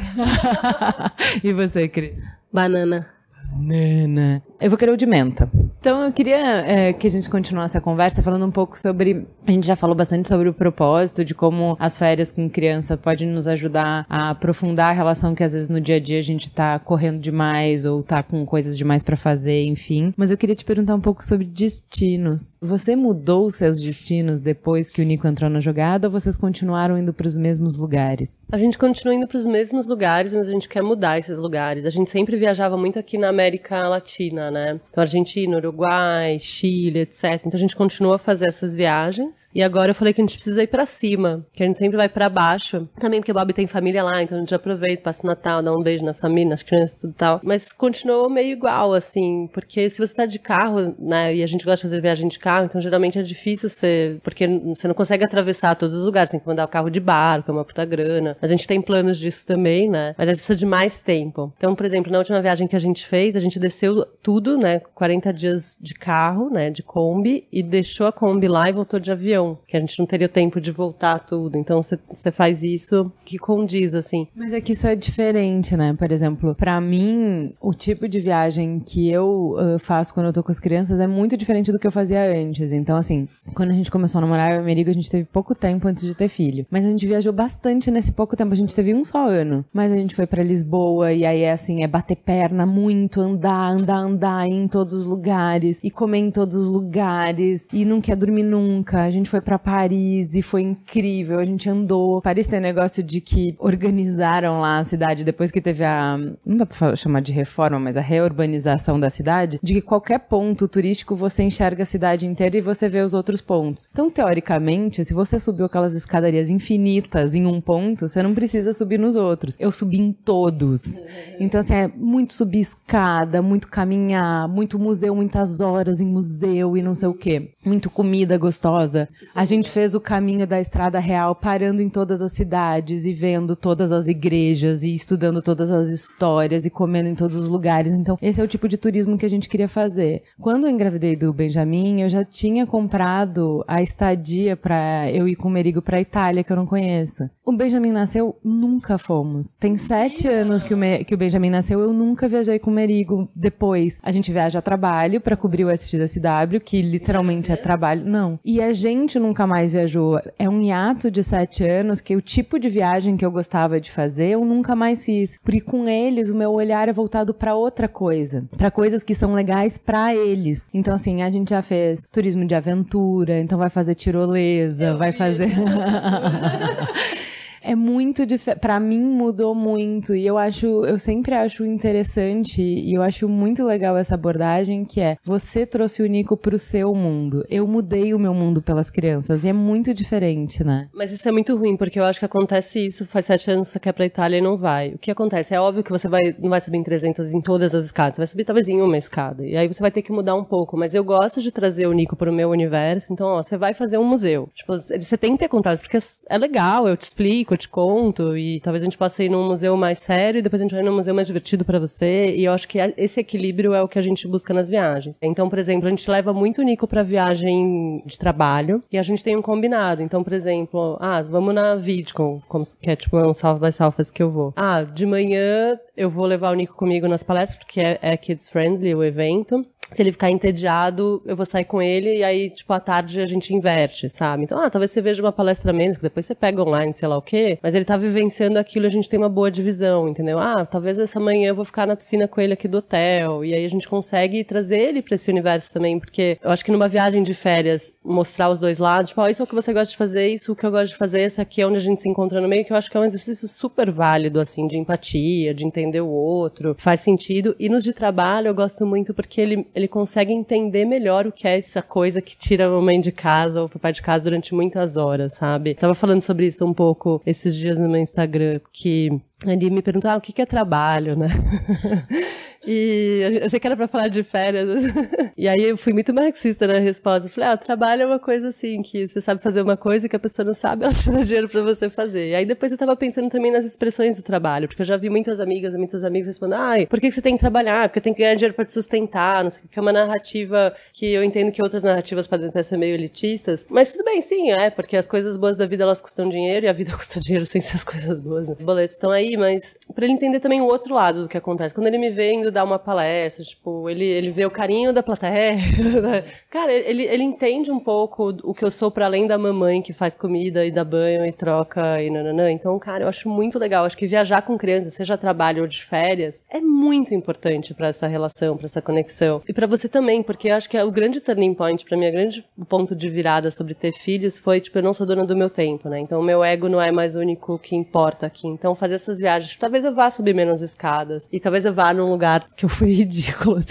e você, Cris? Banana. Banana. Eu vou querer o de menta. Então eu queria é, que a gente continuasse a conversa falando um pouco sobre. A gente já falou bastante sobre o propósito, de como as férias com criança podem nos ajudar a aprofundar a relação que às vezes no dia a dia a gente tá correndo demais ou tá com coisas demais para fazer, enfim. Mas eu queria te perguntar um pouco sobre destinos. Você mudou seus destinos depois que o Nico entrou na jogada ou vocês continuaram indo para os mesmos lugares? A gente continua indo para os mesmos lugares, mas a gente quer mudar esses lugares. A gente sempre viajava muito aqui na América Latina, né? Então Argentina, Uruguai. Uruguai, Chile, etc. Então a gente continua a fazer essas viagens. E agora eu falei que a gente precisa ir para cima, que a gente sempre vai para baixo. Também porque o Bob tem família lá, então a gente aproveita, passa o Natal, dá um beijo na família, nas crianças, tudo tal. Mas continuou meio igual, assim, porque se você tá de carro, né, e a gente gosta de fazer viagem de carro, então geralmente é difícil ser, porque você não consegue atravessar todos os lugares, tem que mandar o carro de barco, é uma puta grana. A gente tem planos disso também, né? Mas aí precisa de mais tempo. Então, por exemplo, na última viagem que a gente fez, a gente desceu tudo, né, 40 dias vezes de carro, né, de Kombi, e deixou a Kombi lá e voltou de avião, que a gente não teria tempo de voltar tudo. Então você faz isso que condiz, assim. Mas é que isso é diferente, né? Por exemplo, para mim, o tipo de viagem que eu uh, faço quando eu tô com as crianças é muito diferente do que eu fazia antes. Então, assim, quando a gente começou a namorar, eu e Merigo, a gente teve pouco tempo antes de ter filho. Mas a gente viajou bastante nesse pouco tempo. A gente teve um só ano. Mas a gente foi para Lisboa, e aí é assim, é bater perna muito, andar, andar, andar, em todos os lugares lugares e comer em todos os lugares e não quer dormir nunca. A gente foi para Paris e foi incrível, a gente andou. Paris tem negócio de que organizaram lá a cidade depois que teve a, não dá para chamar de reforma, mas a reurbanização da cidade, de que qualquer ponto turístico você enxerga a cidade inteira e você vê os outros pontos. Então, teoricamente, se você subiu aquelas escadarias infinitas em um ponto, você não precisa subir nos outros. Eu subi em todos. Uhum. Então, assim, é muito subir escada, muito caminhar, muito museu, muito Muitas horas em museu e não sei o quê. Muito comida gostosa. A gente fez o caminho da Estrada Real parando em todas as cidades e vendo todas as igrejas e estudando todas as histórias e comendo em todos os lugares. Então, esse é o tipo de turismo que a gente queria fazer. Quando eu engravidei do Benjamin, eu já tinha comprado a estadia para eu ir com o Merigo para Itália, que eu não conheço. O Benjamin nasceu, nunca fomos. Tem sete anos que o, Me que o Benjamin nasceu, eu nunca viajei com o Merigo depois. A gente viaja a trabalho, para cobrir o ST da CW, que literalmente é trabalho. Não. E a gente nunca mais viajou. É um hiato de sete anos que o tipo de viagem que eu gostava de fazer, eu nunca mais fiz. Porque com eles, o meu olhar é voltado para outra coisa. para coisas que são legais para eles. Então, assim, a gente já fez turismo de aventura, então vai fazer tirolesa, eu vai fiz. fazer. é muito diferente. Pra mim, mudou muito. E eu acho, eu sempre acho interessante e eu acho muito legal essa abordagem que é você trouxe o Nico pro seu mundo. Eu mudei o meu mundo pelas crianças. E é muito diferente, né? Mas isso é muito ruim, porque eu acho que acontece isso, faz sete anos que você quer pra Itália e não vai. O que acontece? É óbvio que você vai, não vai subir em 300 em todas as escadas. Você vai subir talvez em uma escada. E aí você vai ter que mudar um pouco. Mas eu gosto de trazer o Nico pro meu universo. Então, ó, você vai fazer um museu. Tipo, você tem que ter contato, porque é, é legal, eu te explico que eu te conto e talvez a gente possa ir num museu mais sério e depois a gente vai num museu mais divertido para você. E eu acho que esse equilíbrio é o que a gente busca nas viagens. Então, por exemplo, a gente leva muito o Nico pra viagem de trabalho e a gente tem um combinado. Então, por exemplo, ah, vamos na VidCon, como que é tipo um South by Southwest que eu vou. Ah, de manhã eu vou levar o Nico comigo nas palestras porque é, é kids friendly o evento se ele ficar entediado, eu vou sair com ele e aí, tipo, à tarde a gente inverte, sabe? Então, ah, talvez você veja uma palestra menos, que depois você pega online, sei lá o quê, mas ele tá vivenciando aquilo, a gente tem uma boa divisão, entendeu? Ah, talvez essa manhã eu vou ficar na piscina com ele aqui do hotel, e aí a gente consegue trazer ele para esse universo também, porque eu acho que numa viagem de férias, mostrar os dois lados, tipo, ah, isso é o que você gosta de fazer, isso é o que eu gosto de fazer, esse aqui é onde a gente se encontra no meio, que eu acho que é um exercício super válido, assim, de empatia, de entender o outro, faz sentido, e nos de trabalho eu gosto muito porque ele ele consegue entender melhor o que é essa coisa que tira a mamãe de casa ou o papai de casa durante muitas horas, sabe? Tava falando sobre isso um pouco esses dias no meu Instagram, que ele me perguntou ah, o que, que é trabalho, né? e eu sei que era para falar de férias. e aí eu fui muito marxista na resposta. falei, ah, trabalho é uma coisa assim, que você sabe fazer uma coisa que a pessoa não sabe, ela te dá dinheiro para você fazer. E aí depois eu tava pensando também nas expressões do trabalho, porque eu já vi muitas amigas, muitos amigos respondendo, ai, por que você tem que trabalhar? Porque eu tenho que ganhar dinheiro para te sustentar, não sei o que, é uma narrativa que eu entendo que outras narrativas podem até ser meio elitistas. Mas tudo bem, sim, é, porque as coisas boas da vida elas custam dinheiro e a vida custa dinheiro sem ser as coisas boas, né? Boletos estão aí, mas para ele entender também o outro lado do que acontece. Quando ele me vê indo dar uma palestra, tipo, ele, ele vê o carinho da plateia. Né? Cara, ele, ele entende um pouco o que eu sou para além da mamãe que faz comida e dá banho e troca e nananã. Então, cara, eu acho muito legal. Acho que viajar com criança, seja trabalho ou de férias, é muito importante para essa relação, para essa conexão. E para você também, porque eu acho que é o grande turning point para mim, o grande ponto de virada sobre ter filhos foi, tipo, eu não sou dona do meu tempo, né? Então, o meu ego não é mais o único que importa aqui. Então, fazer essas viagens. Talvez eu vá subir menos escadas. E talvez eu vá num lugar que eu fui ridículo,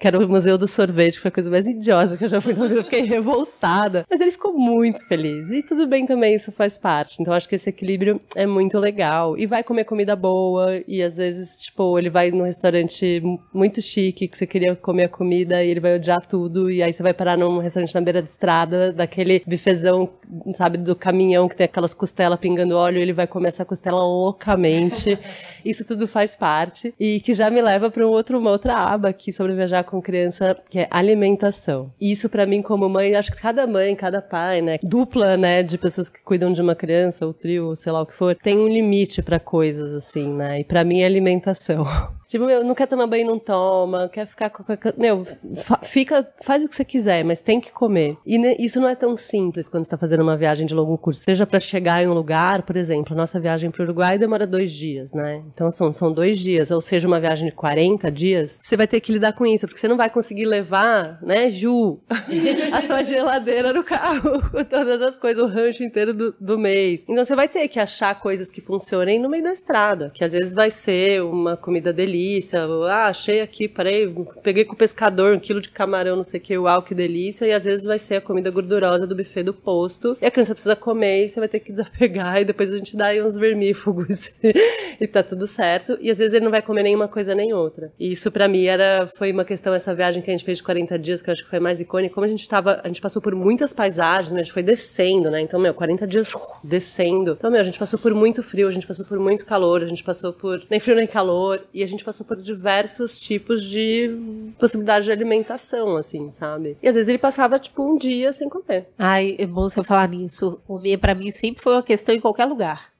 que era o Museu do Sorvete, que foi a coisa mais idiota que eu já fui na vida. Eu fiquei revoltada. Mas ele ficou muito feliz. E tudo bem também, isso faz parte. Então acho que esse equilíbrio é muito legal. E vai comer comida boa. E às vezes, tipo, ele vai num restaurante muito chique, que você queria comer a comida e ele vai odiar tudo. E aí você vai parar num restaurante na beira de estrada, daquele bifezão, sabe, do caminhão que tem aquelas costelas pingando óleo. E ele vai comer essa costela loucamente gente. Isso tudo faz parte e que já me leva para um outro, uma outra aba aqui sobre viajar com criança, que é alimentação. E isso para mim como mãe, acho que cada mãe, cada pai, né, dupla, né, de pessoas que cuidam de uma criança ou trio, ou sei lá o que for, tem um limite para coisas assim, né? E para mim é alimentação. Tipo, meu, não quer tomar banho, não toma. Quer ficar com. Meu, fa fica, faz o que você quiser, mas tem que comer. E isso não é tão simples quando você tá fazendo uma viagem de longo curso. Seja para chegar em um lugar, por exemplo, a nossa viagem pro Uruguai demora dois dias, né? Então são, são dois dias, ou seja, uma viagem de 40 dias, você vai ter que lidar com isso, porque você não vai conseguir levar, né, Ju, a sua geladeira no carro, com todas as coisas, o rancho inteiro do, do mês. Então você vai ter que achar coisas que funcionem no meio da estrada, que às vezes vai ser uma comida delícia delícia. Ah, achei aqui, parei, peguei com o pescador um quilo de camarão, não sei o que, uau, que delícia. E às vezes vai ser a comida gordurosa do buffet do posto. E a criança precisa comer e você vai ter que desapegar. E depois a gente dá aí uns vermífugos. e tá tudo certo. E às vezes ele não vai comer nenhuma coisa nem outra. E isso para mim era, foi uma questão, essa viagem que a gente fez de 40 dias, que eu acho que foi mais icônica. Como a gente tava, a gente passou por muitas paisagens, né? a gente foi descendo, né? Então, meu, 40 dias descendo. Então, meu, a gente passou por muito frio, a gente passou por muito calor, a gente passou por nem frio nem calor. E a gente passou por diversos tipos de possibilidade de alimentação, assim, sabe? E às vezes ele passava, tipo, um dia sem comer. Ai, é bom você falar nisso. Comer, para mim, sempre foi uma questão em qualquer lugar.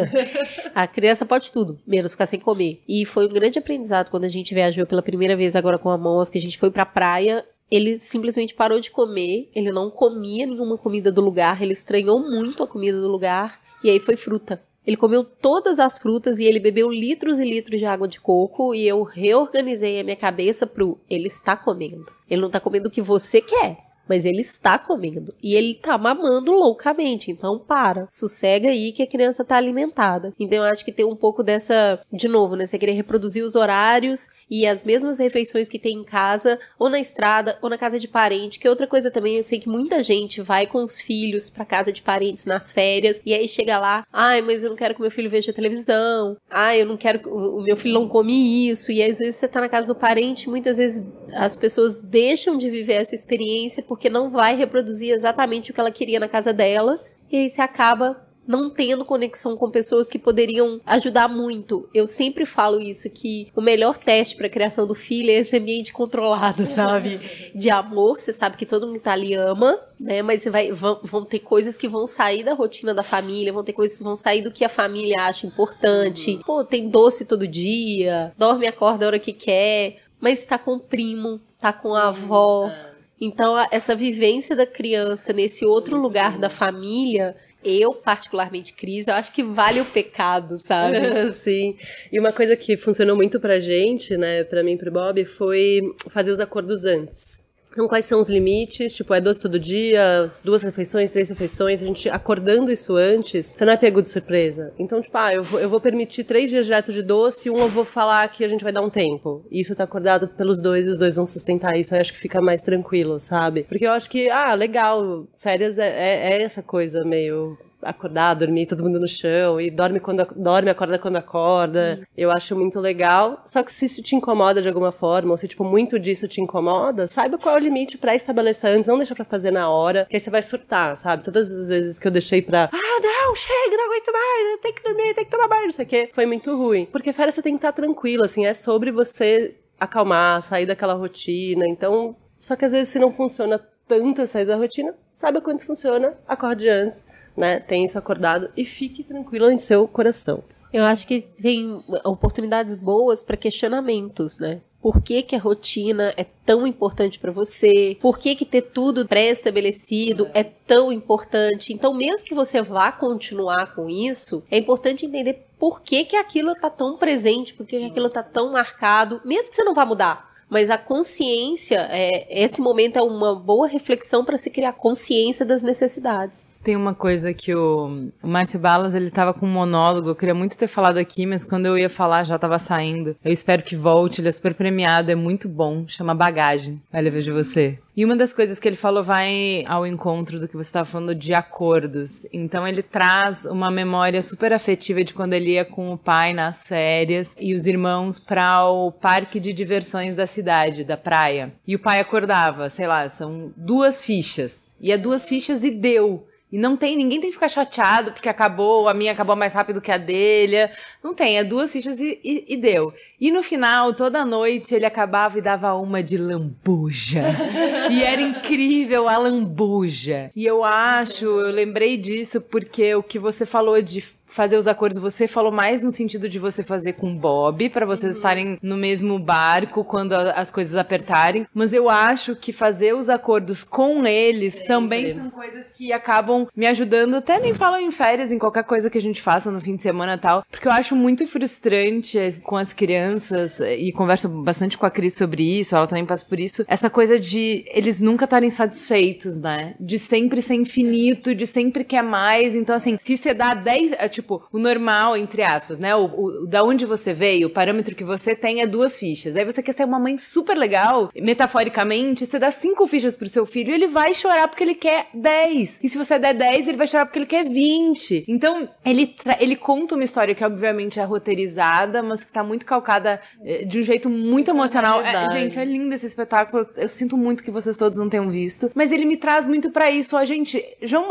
a criança pode tudo, menos ficar sem comer. E foi um grande aprendizado quando a gente viajou pela primeira vez agora com a Mons, que a gente foi pra praia ele simplesmente parou de comer, ele não comia nenhuma comida do lugar, ele estranhou muito a comida do lugar, e aí foi fruta. Ele comeu todas as frutas e ele bebeu litros e litros de água de coco e eu reorganizei a minha cabeça pro ele está comendo. Ele não está comendo o que você quer. Mas ele está comendo. E ele tá mamando loucamente. Então para. Sossega aí que a criança tá alimentada. Então eu acho que tem um pouco dessa. De novo, né? Você querer reproduzir os horários e as mesmas refeições que tem em casa, ou na estrada, ou na casa de parente. Que é outra coisa também, eu sei que muita gente vai com os filhos para casa de parentes nas férias. E aí chega lá. Ai, mas eu não quero que meu filho veja televisão. Ai, eu não quero que. O meu filho não come isso. E às vezes você tá na casa do parente, muitas vezes as pessoas deixam de viver essa experiência porque não vai reproduzir exatamente o que ela queria na casa dela. E aí você acaba não tendo conexão com pessoas que poderiam ajudar muito. Eu sempre falo isso que o melhor teste para a criação do filho é esse ambiente controlado, sabe? De amor, você sabe que todo mundo tá ali ama, né? Mas vai, vão, vão, ter coisas que vão sair da rotina da família, vão ter coisas que vão sair do que a família acha importante. Uhum. Pô, tem doce todo dia, dorme e acorda a hora que quer, mas tá com o primo, tá com a avó é. Então, essa vivência da criança nesse outro lugar da família, eu, particularmente, Cris, eu acho que vale o pecado, sabe? Sim. E uma coisa que funcionou muito pra gente, né, pra mim e pro Bob, foi fazer os acordos antes. Então, quais são os limites? Tipo, é doce todo dia, duas refeições, três refeições? A gente acordando isso antes, você não é pego de surpresa. Então, tipo, ah, eu vou, eu vou permitir três dias direto de doce, um eu vou falar que a gente vai dar um tempo. E isso tá acordado pelos dois, e os dois vão sustentar isso. Aí acho que fica mais tranquilo, sabe? Porque eu acho que, ah, legal, férias é, é, é essa coisa meio acordar, dormir, todo mundo no chão, e dorme quando dorme, acorda quando acorda. Eu acho muito legal. Só que se isso te incomoda de alguma forma, ou se tipo muito disso te incomoda, saiba qual é o limite para estabelecer antes, não deixa para fazer na hora, que aí você vai surtar, sabe? Todas as vezes que eu deixei pra, ah, não, chega, não aguento mais, tem que dormir, tem que tomar banho, não sei o quê, foi muito ruim. Porque fera você tem que estar tranquila, assim, é sobre você acalmar, sair daquela rotina. Então, só que às vezes se não funciona tanto sair da rotina, saiba quando funciona, acorde antes né? Tem isso acordado e fique tranquila em seu coração. Eu acho que tem oportunidades boas para questionamentos, né? Por que, que a rotina é tão importante para você? Por que, que ter tudo pré-estabelecido é. é tão importante? Então, mesmo que você vá continuar com isso, é importante entender por que, que aquilo está tão presente, por que, que aquilo está tão marcado, mesmo que você não vá mudar mas a consciência, é, esse momento é uma boa reflexão para se criar consciência das necessidades. Tem uma coisa que o, Márcio Balas, ele tava com um monólogo, eu queria muito ter falado aqui, mas quando eu ia falar já tava saindo. Eu espero que volte, ele é super premiado, é muito bom, chama Bagagem. Olha, eu vejo você. E uma das coisas que ele falou vai ao encontro do que você estava falando de acordos. Então ele traz uma memória super afetiva de quando ele ia com o pai nas férias e os irmãos para o parque de diversões da cidade, da praia. E o pai acordava, sei lá, são duas fichas. E é duas fichas e deu. E não tem, ninguém tem que ficar chateado porque acabou, a minha acabou mais rápido que a dele. Não tem, é duas fichas e, e, e deu. E no final, toda noite, ele acabava e dava uma de lambuja. e era incrível a lambuja. E eu acho, eu lembrei disso porque o que você falou de fazer os acordos, você falou mais no sentido de você fazer com o Bob, para vocês uhum. estarem no mesmo barco quando a, as coisas apertarem. Mas eu acho que fazer os acordos com eles Sempre. também são coisas que acabam me ajudando. Até nem falam em férias, em qualquer coisa que a gente faça no fim de semana e tal. Porque eu acho muito frustrante com as crianças, eh, e converso bastante com a Cris sobre isso, ela também passa por isso. Essa coisa de eles nunca estarem satisfeitos, né? De sempre ser infinito, de sempre quer mais. Então, assim, se você dá 10. É, tipo, tipo, o normal, entre aspas, né? O, o, da onde você veio, o parâmetro que você tem é duas fichas. Aí você quer ser uma mãe super legal, metaforicamente, você dá cinco fichas pro seu filho e ele vai chorar porque ele quer dez. E se você der dez, ele vai chorar porque ele quer vinte. Então, ele, ele conta uma história que, obviamente, é roteirizada, mas que tá muito calcada eh, de um jeito muito é emocional. É é, gente, é lindo esse espetáculo. Eu, sinto muito que vocês todos não tenham visto. Mas ele me traz muito para isso. Ó, gente,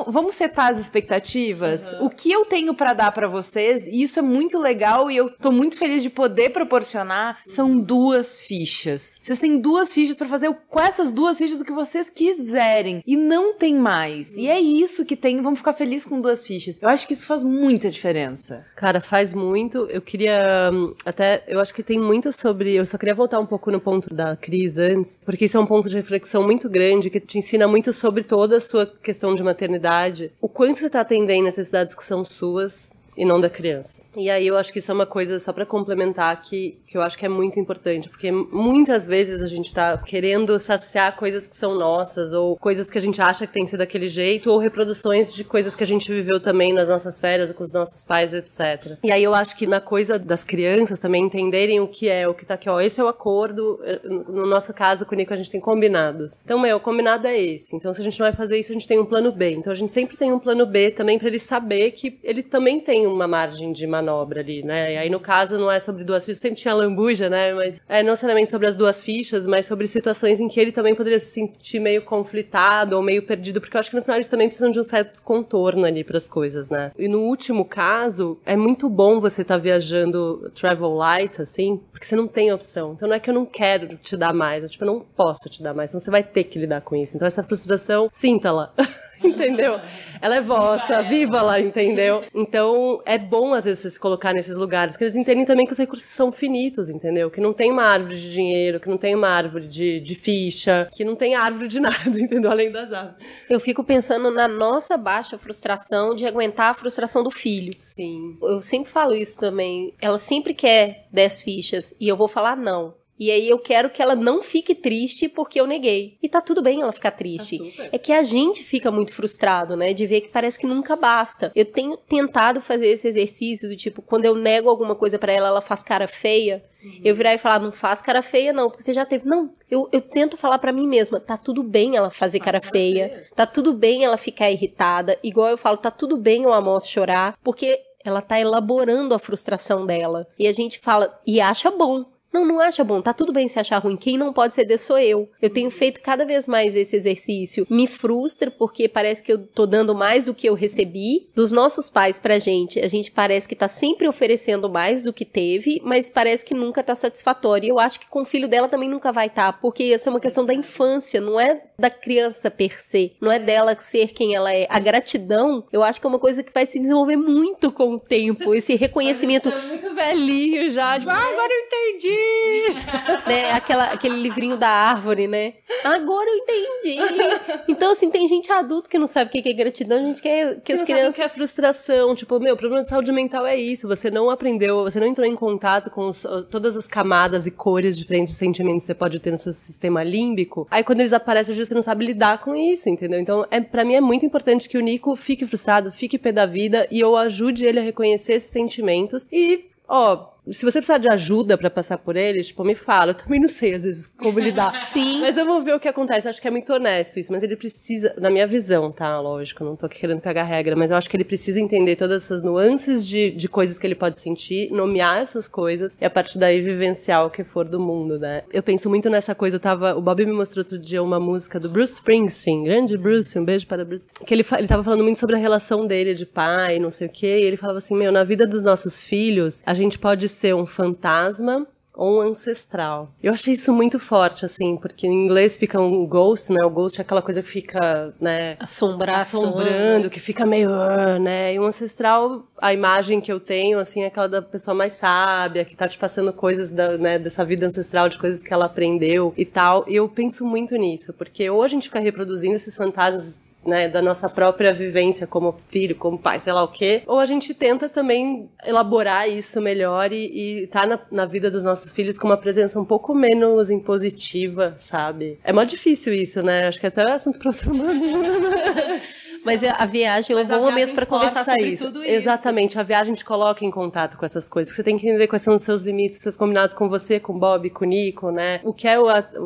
vamos setar as expectativas? Uhum. O que eu tenho para dar? dar para vocês. E isso é muito legal e eu tô muito feliz de poder proporcionar. São duas fichas. Vocês têm duas fichas para fazer com essas duas fichas o que vocês quiserem. E não tem mais. E é isso que tem. Vamos ficar felizes com duas fichas. Eu acho que isso faz muita diferença. Cara, faz muito. Eu queria. Hum, até. Eu acho que tem muito sobre. Eu só queria voltar um pouco no ponto da Cris antes, porque isso é um ponto de reflexão muito grande que te ensina muito sobre toda a sua questão de maternidade. O quanto você tá atendendo necessidades que são suas, e não da criança. E aí eu acho que isso é uma coisa, só para complementar, que, que eu acho que é muito importante, porque muitas vezes a gente tá querendo saciar coisas que são nossas, ou coisas que a gente acha que tem que ser daquele jeito, ou reproduções de coisas que a gente viveu também nas nossas férias, com os nossos pais, etc. E aí eu acho que na coisa das crianças também entenderem o que é, o que tá aqui, ó, esse é o acordo, eh, no nosso caso com o Nico a gente tem combinados. Então, meu, o combinado é esse. Então, se a gente não vai fazer isso, a gente tem um plano B. Então, a gente sempre tem um plano B também para ele saber que ele também tem tem uma margem de manobra ali, né? E aí, no caso, não é sobre duas fichas, sempre tinha lambuja, né? Mas é não necessariamente sobre as duas fichas, mas sobre situações em que ele também poderia se sentir meio conflitado ou meio perdido, porque eu acho que no final eles também precisam de um certo contorno ali para as coisas, né? E no último caso, é muito bom você estar tá viajando travel light, assim, porque você não tem opção. Então não é que eu não quero te dar mais, eu, tipo, eu não posso te dar mais, então você vai ter que lidar com isso. Então essa frustração, sinta-la. entendeu? Ela é vossa, viva ela, entendeu? Então, é bom às vezes se colocar nesses lugares, que eles entendem também que os recursos são finitos, entendeu? Que não tem uma árvore de dinheiro, que não tem uma árvore de, de ficha, que não tem árvore de nada, entendeu? Além das árvores. Eu fico pensando na nossa baixa frustração de aguentar a frustração do filho. Sim. Eu sempre falo isso também. Ela sempre quer 10 fichas e eu vou falar não. E aí eu quero que ela não fique triste porque eu neguei. E tá tudo bem ela ficar triste. Tá é que a gente fica muito frustrado, né? De ver que parece que nunca basta. Eu tenho tentado fazer esse exercício do tipo, quando eu nego alguma coisa para ela, ela faz cara feia. Uhum. Eu virar e falar, ah, não faz cara feia, não, porque você já teve. Não, eu, eu tento falar para mim mesma, tá tudo bem ela fazer cara, cara feia, feia, tá tudo bem ela ficar irritada, igual eu falo, tá tudo bem o amor chorar, porque ela tá elaborando a frustração dela. E a gente fala, e acha bom. Não, não acha bom, tá tudo bem se achar ruim. Quem não pode ceder sou eu. Eu tenho feito cada vez mais esse exercício. Me frustra porque parece que eu tô dando mais do que eu recebi. Dos nossos pais pra gente, a gente parece que tá sempre oferecendo mais do que teve, mas parece que nunca tá satisfatório. E eu acho que com o filho dela também nunca vai estar, tá, porque essa é uma questão da infância, não é da criança per se. Não é dela ser quem ela é. A gratidão, eu acho que é uma coisa que vai se desenvolver muito com o tempo. Esse reconhecimento. é muito velhinho já, tipo, ah, agora eu entendi né? Aquela, aquele livrinho da árvore, né? Agora eu entendi. Então, assim, tem gente adulto que não sabe o que é gratidão, a gente quer que, as crianças. que é frustração. Tipo, meu, problema de saúde mental é isso. Você não aprendeu, você não entrou em contato com os, todas as camadas e cores diferentes de sentimentos que você pode ter no seu sistema límbico. Aí, quando eles aparecem, você não sabe lidar com isso, entendeu? Então, é, para mim é muito importante que o Nico fique frustrado, fique pé da vida e eu ajude ele a reconhecer esses sentimentos e ó, se você precisar de ajuda para passar por ele, tipo, me fala. Eu também não sei, às vezes, como lidar. Sim. Mas eu vou ver o que acontece. Eu acho que é muito honesto isso. Mas ele precisa, na minha visão, tá? Lógico, eu não tô aqui querendo pegar regra, mas eu acho que ele precisa entender todas essas nuances de, de coisas que ele pode sentir, nomear essas coisas e a partir daí vivenciar o que for do mundo, né? Eu penso muito nessa coisa. Eu tava. O Bob me mostrou outro dia uma música do Bruce Springsteen, grande Bruce, um beijo para Bruce. Que ele, ele tava falando muito sobre a relação dele de pai, não sei o quê. E ele falava assim: Meu, na vida dos nossos filhos, a gente pode ser um fantasma ou um ancestral. Eu achei isso muito forte, assim, porque em inglês fica um ghost, né? O ghost é aquela coisa que fica, né? assombrando, né? que fica meio, ah", né? E um ancestral, a imagem que eu tenho, assim, é aquela da pessoa mais sábia, que tá te passando coisas da, né, dessa vida ancestral, de coisas que ela aprendeu e tal. E eu penso muito nisso, porque ou a gente fica reproduzindo esses fantasmas né, da nossa própria vivência como filho, como pai, sei lá o quê. Ou a gente tenta também elaborar isso melhor e, estar tá na, na, vida dos nossos filhos com uma presença um pouco menos impositiva, sabe? É mó difícil isso, né? Acho que é até é assunto pra outro maneira, mas a viagem é um bom momento para conversar sobre isso. tudo isso. Exatamente, a viagem te coloca em contato com essas coisas. Você tem que entender quais são os seus limites, seus combinados com você, com Bob, com Nico, né? O que é o,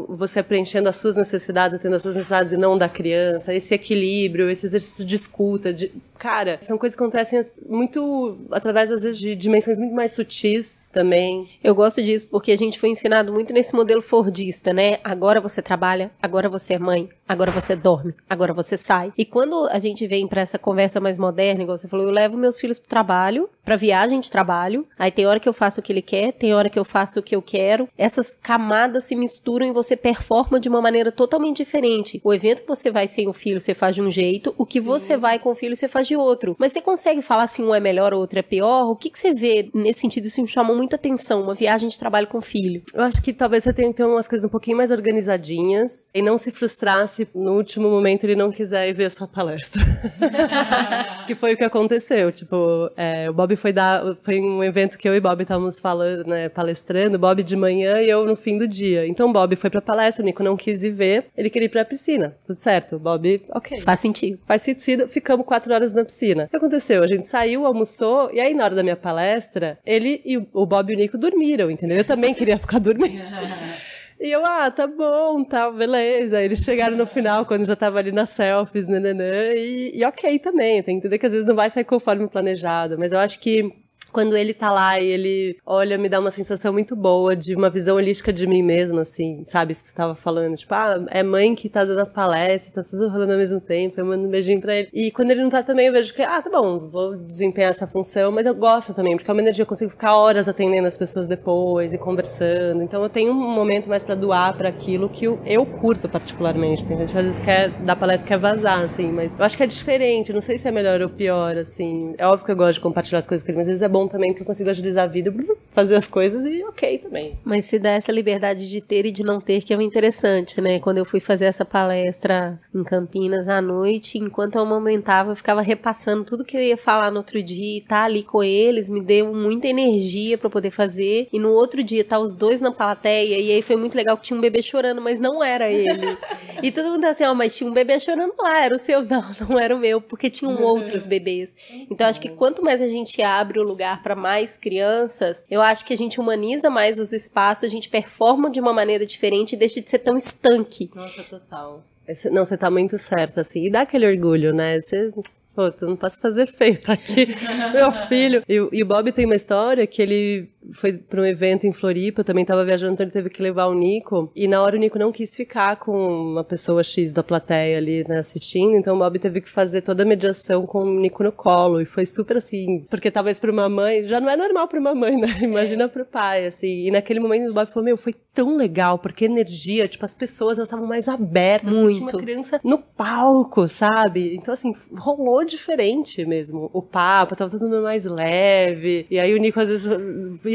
você preenchendo as suas necessidades, atendendo as suas necessidades e não da criança, esse equilíbrio, esse exercício de escuta, de... Cara, são coisas que acontecem muito através, às vezes, de dimensões muito mais sutis também. Eu gosto disso porque a gente foi ensinado muito nesse modelo fordista, né? Agora você trabalha, agora você é mãe, agora você dorme, agora você sai. E quando a gente vem para essa conversa mais moderna, igual você falou, eu levo meus filhos pro trabalho, pra viagem de trabalho, aí tem hora que eu faço o que ele quer, tem hora que eu faço o que eu quero. Essas camadas se misturam e você performa de uma maneira totalmente diferente. O evento que você vai sem o filho, você faz de um jeito, o que você vai com o filho, você faz de outro. Mas você consegue falar se assim, um é melhor, ou outro é pior? O que, que você vê nesse sentido? Isso me chamou muita atenção, uma viagem de trabalho com o filho. Eu acho que talvez você tenha que ter umas coisas um pouquinho mais organizadinhas e não se frustrar se no último momento ele não quiser ir ver a sua palestra. que foi o que aconteceu. Tipo, é, o Bob foi dar. Foi um evento que eu e Bob estávamos falando, né, palestrando, Bob de manhã e eu no fim do dia. Então Bob foi pra palestra, o Nico não quis ir ver, ele queria ir pra piscina. Tudo certo. Bob, ok. Faz sentido. Faz sentido, ficamos quatro horas na piscina. O que aconteceu? A gente saiu, almoçou, e aí na hora da minha palestra, ele e o Bob e o Nico dormiram, entendeu? Eu também queria ficar dormindo. E eu, ah, tá bom, tá, beleza. Eles chegaram no final, quando já tava ali nas selfies, nananã, e, e ok também. Tem que entender que às vezes não vai sair conforme planejado, mas eu acho que quando ele tá lá e ele olha, me dá uma sensação muito boa de uma visão holística de mim mesma, assim, sabe? Isso que você tava falando. Tipo, ah, é mãe que tá dando a palestra, tá tudo rolando ao mesmo tempo, eu mando um beijinho pra ele. E quando ele não tá também, eu vejo que, ah, tá bom, vou desempenhar essa função, mas eu gosto também, porque é uma energia eu consigo ficar horas atendendo as pessoas depois e conversando. Então eu tenho um momento mais para doar para aquilo que eu, eu curto particularmente. Tem gente que às vezes quer dar palestra quer vazar, assim, mas eu acho que é diferente, não sei se é melhor ou pior, assim. É óbvio que eu gosto de compartilhar as coisas com ele, mas às vezes é bom bom também, porque eu consigo agilizar a vida, fazer as coisas e ok também. Mas se dá essa liberdade de ter e de não ter, que é o interessante, né? Quando eu fui fazer essa palestra em Campinas à noite, enquanto eu amamentava, eu ficava repassando tudo que eu ia falar no outro dia e tá ali com eles, me deu muita energia para poder fazer. E no outro dia tá os dois na plateia, e aí foi muito legal que tinha um bebê chorando, mas não era ele. e todo mundo tá assim, ó, oh, mas tinha um bebê chorando lá, era o seu. Não, não era o meu, porque tinham uhum. outros bebês. Então acho que quanto mais a gente abre o lugar lugar para mais crianças, eu acho que a gente humaniza mais os espaços, a gente performa de uma maneira diferente e deixa de ser tão estanque. Nossa, total. Não, você tá muito certa, assim. E dá aquele orgulho, né? Você. Pô, tu não posso fazer feio, tá aqui meu filho. E, e, o Bob tem uma história que ele foi para um evento em Floripa, eu também estava viajando, então ele teve que levar o Nico. E na hora o Nico não quis ficar com uma pessoa X da plateia ali, né, assistindo. Então o Bob teve que fazer toda a mediação com o Nico no colo. E foi super assim, porque talvez para uma mãe, já não é normal para uma mãe, né? Imagina é. para o pai, assim. E naquele momento o Bob falou: Meu, foi tão legal, porque energia, tipo, as pessoas estavam mais abertas. Muito. Tinha uma criança no palco, sabe? Então, assim, rolou diferente mesmo. O papo, tava todo mundo mais leve. E aí o Nico às vezes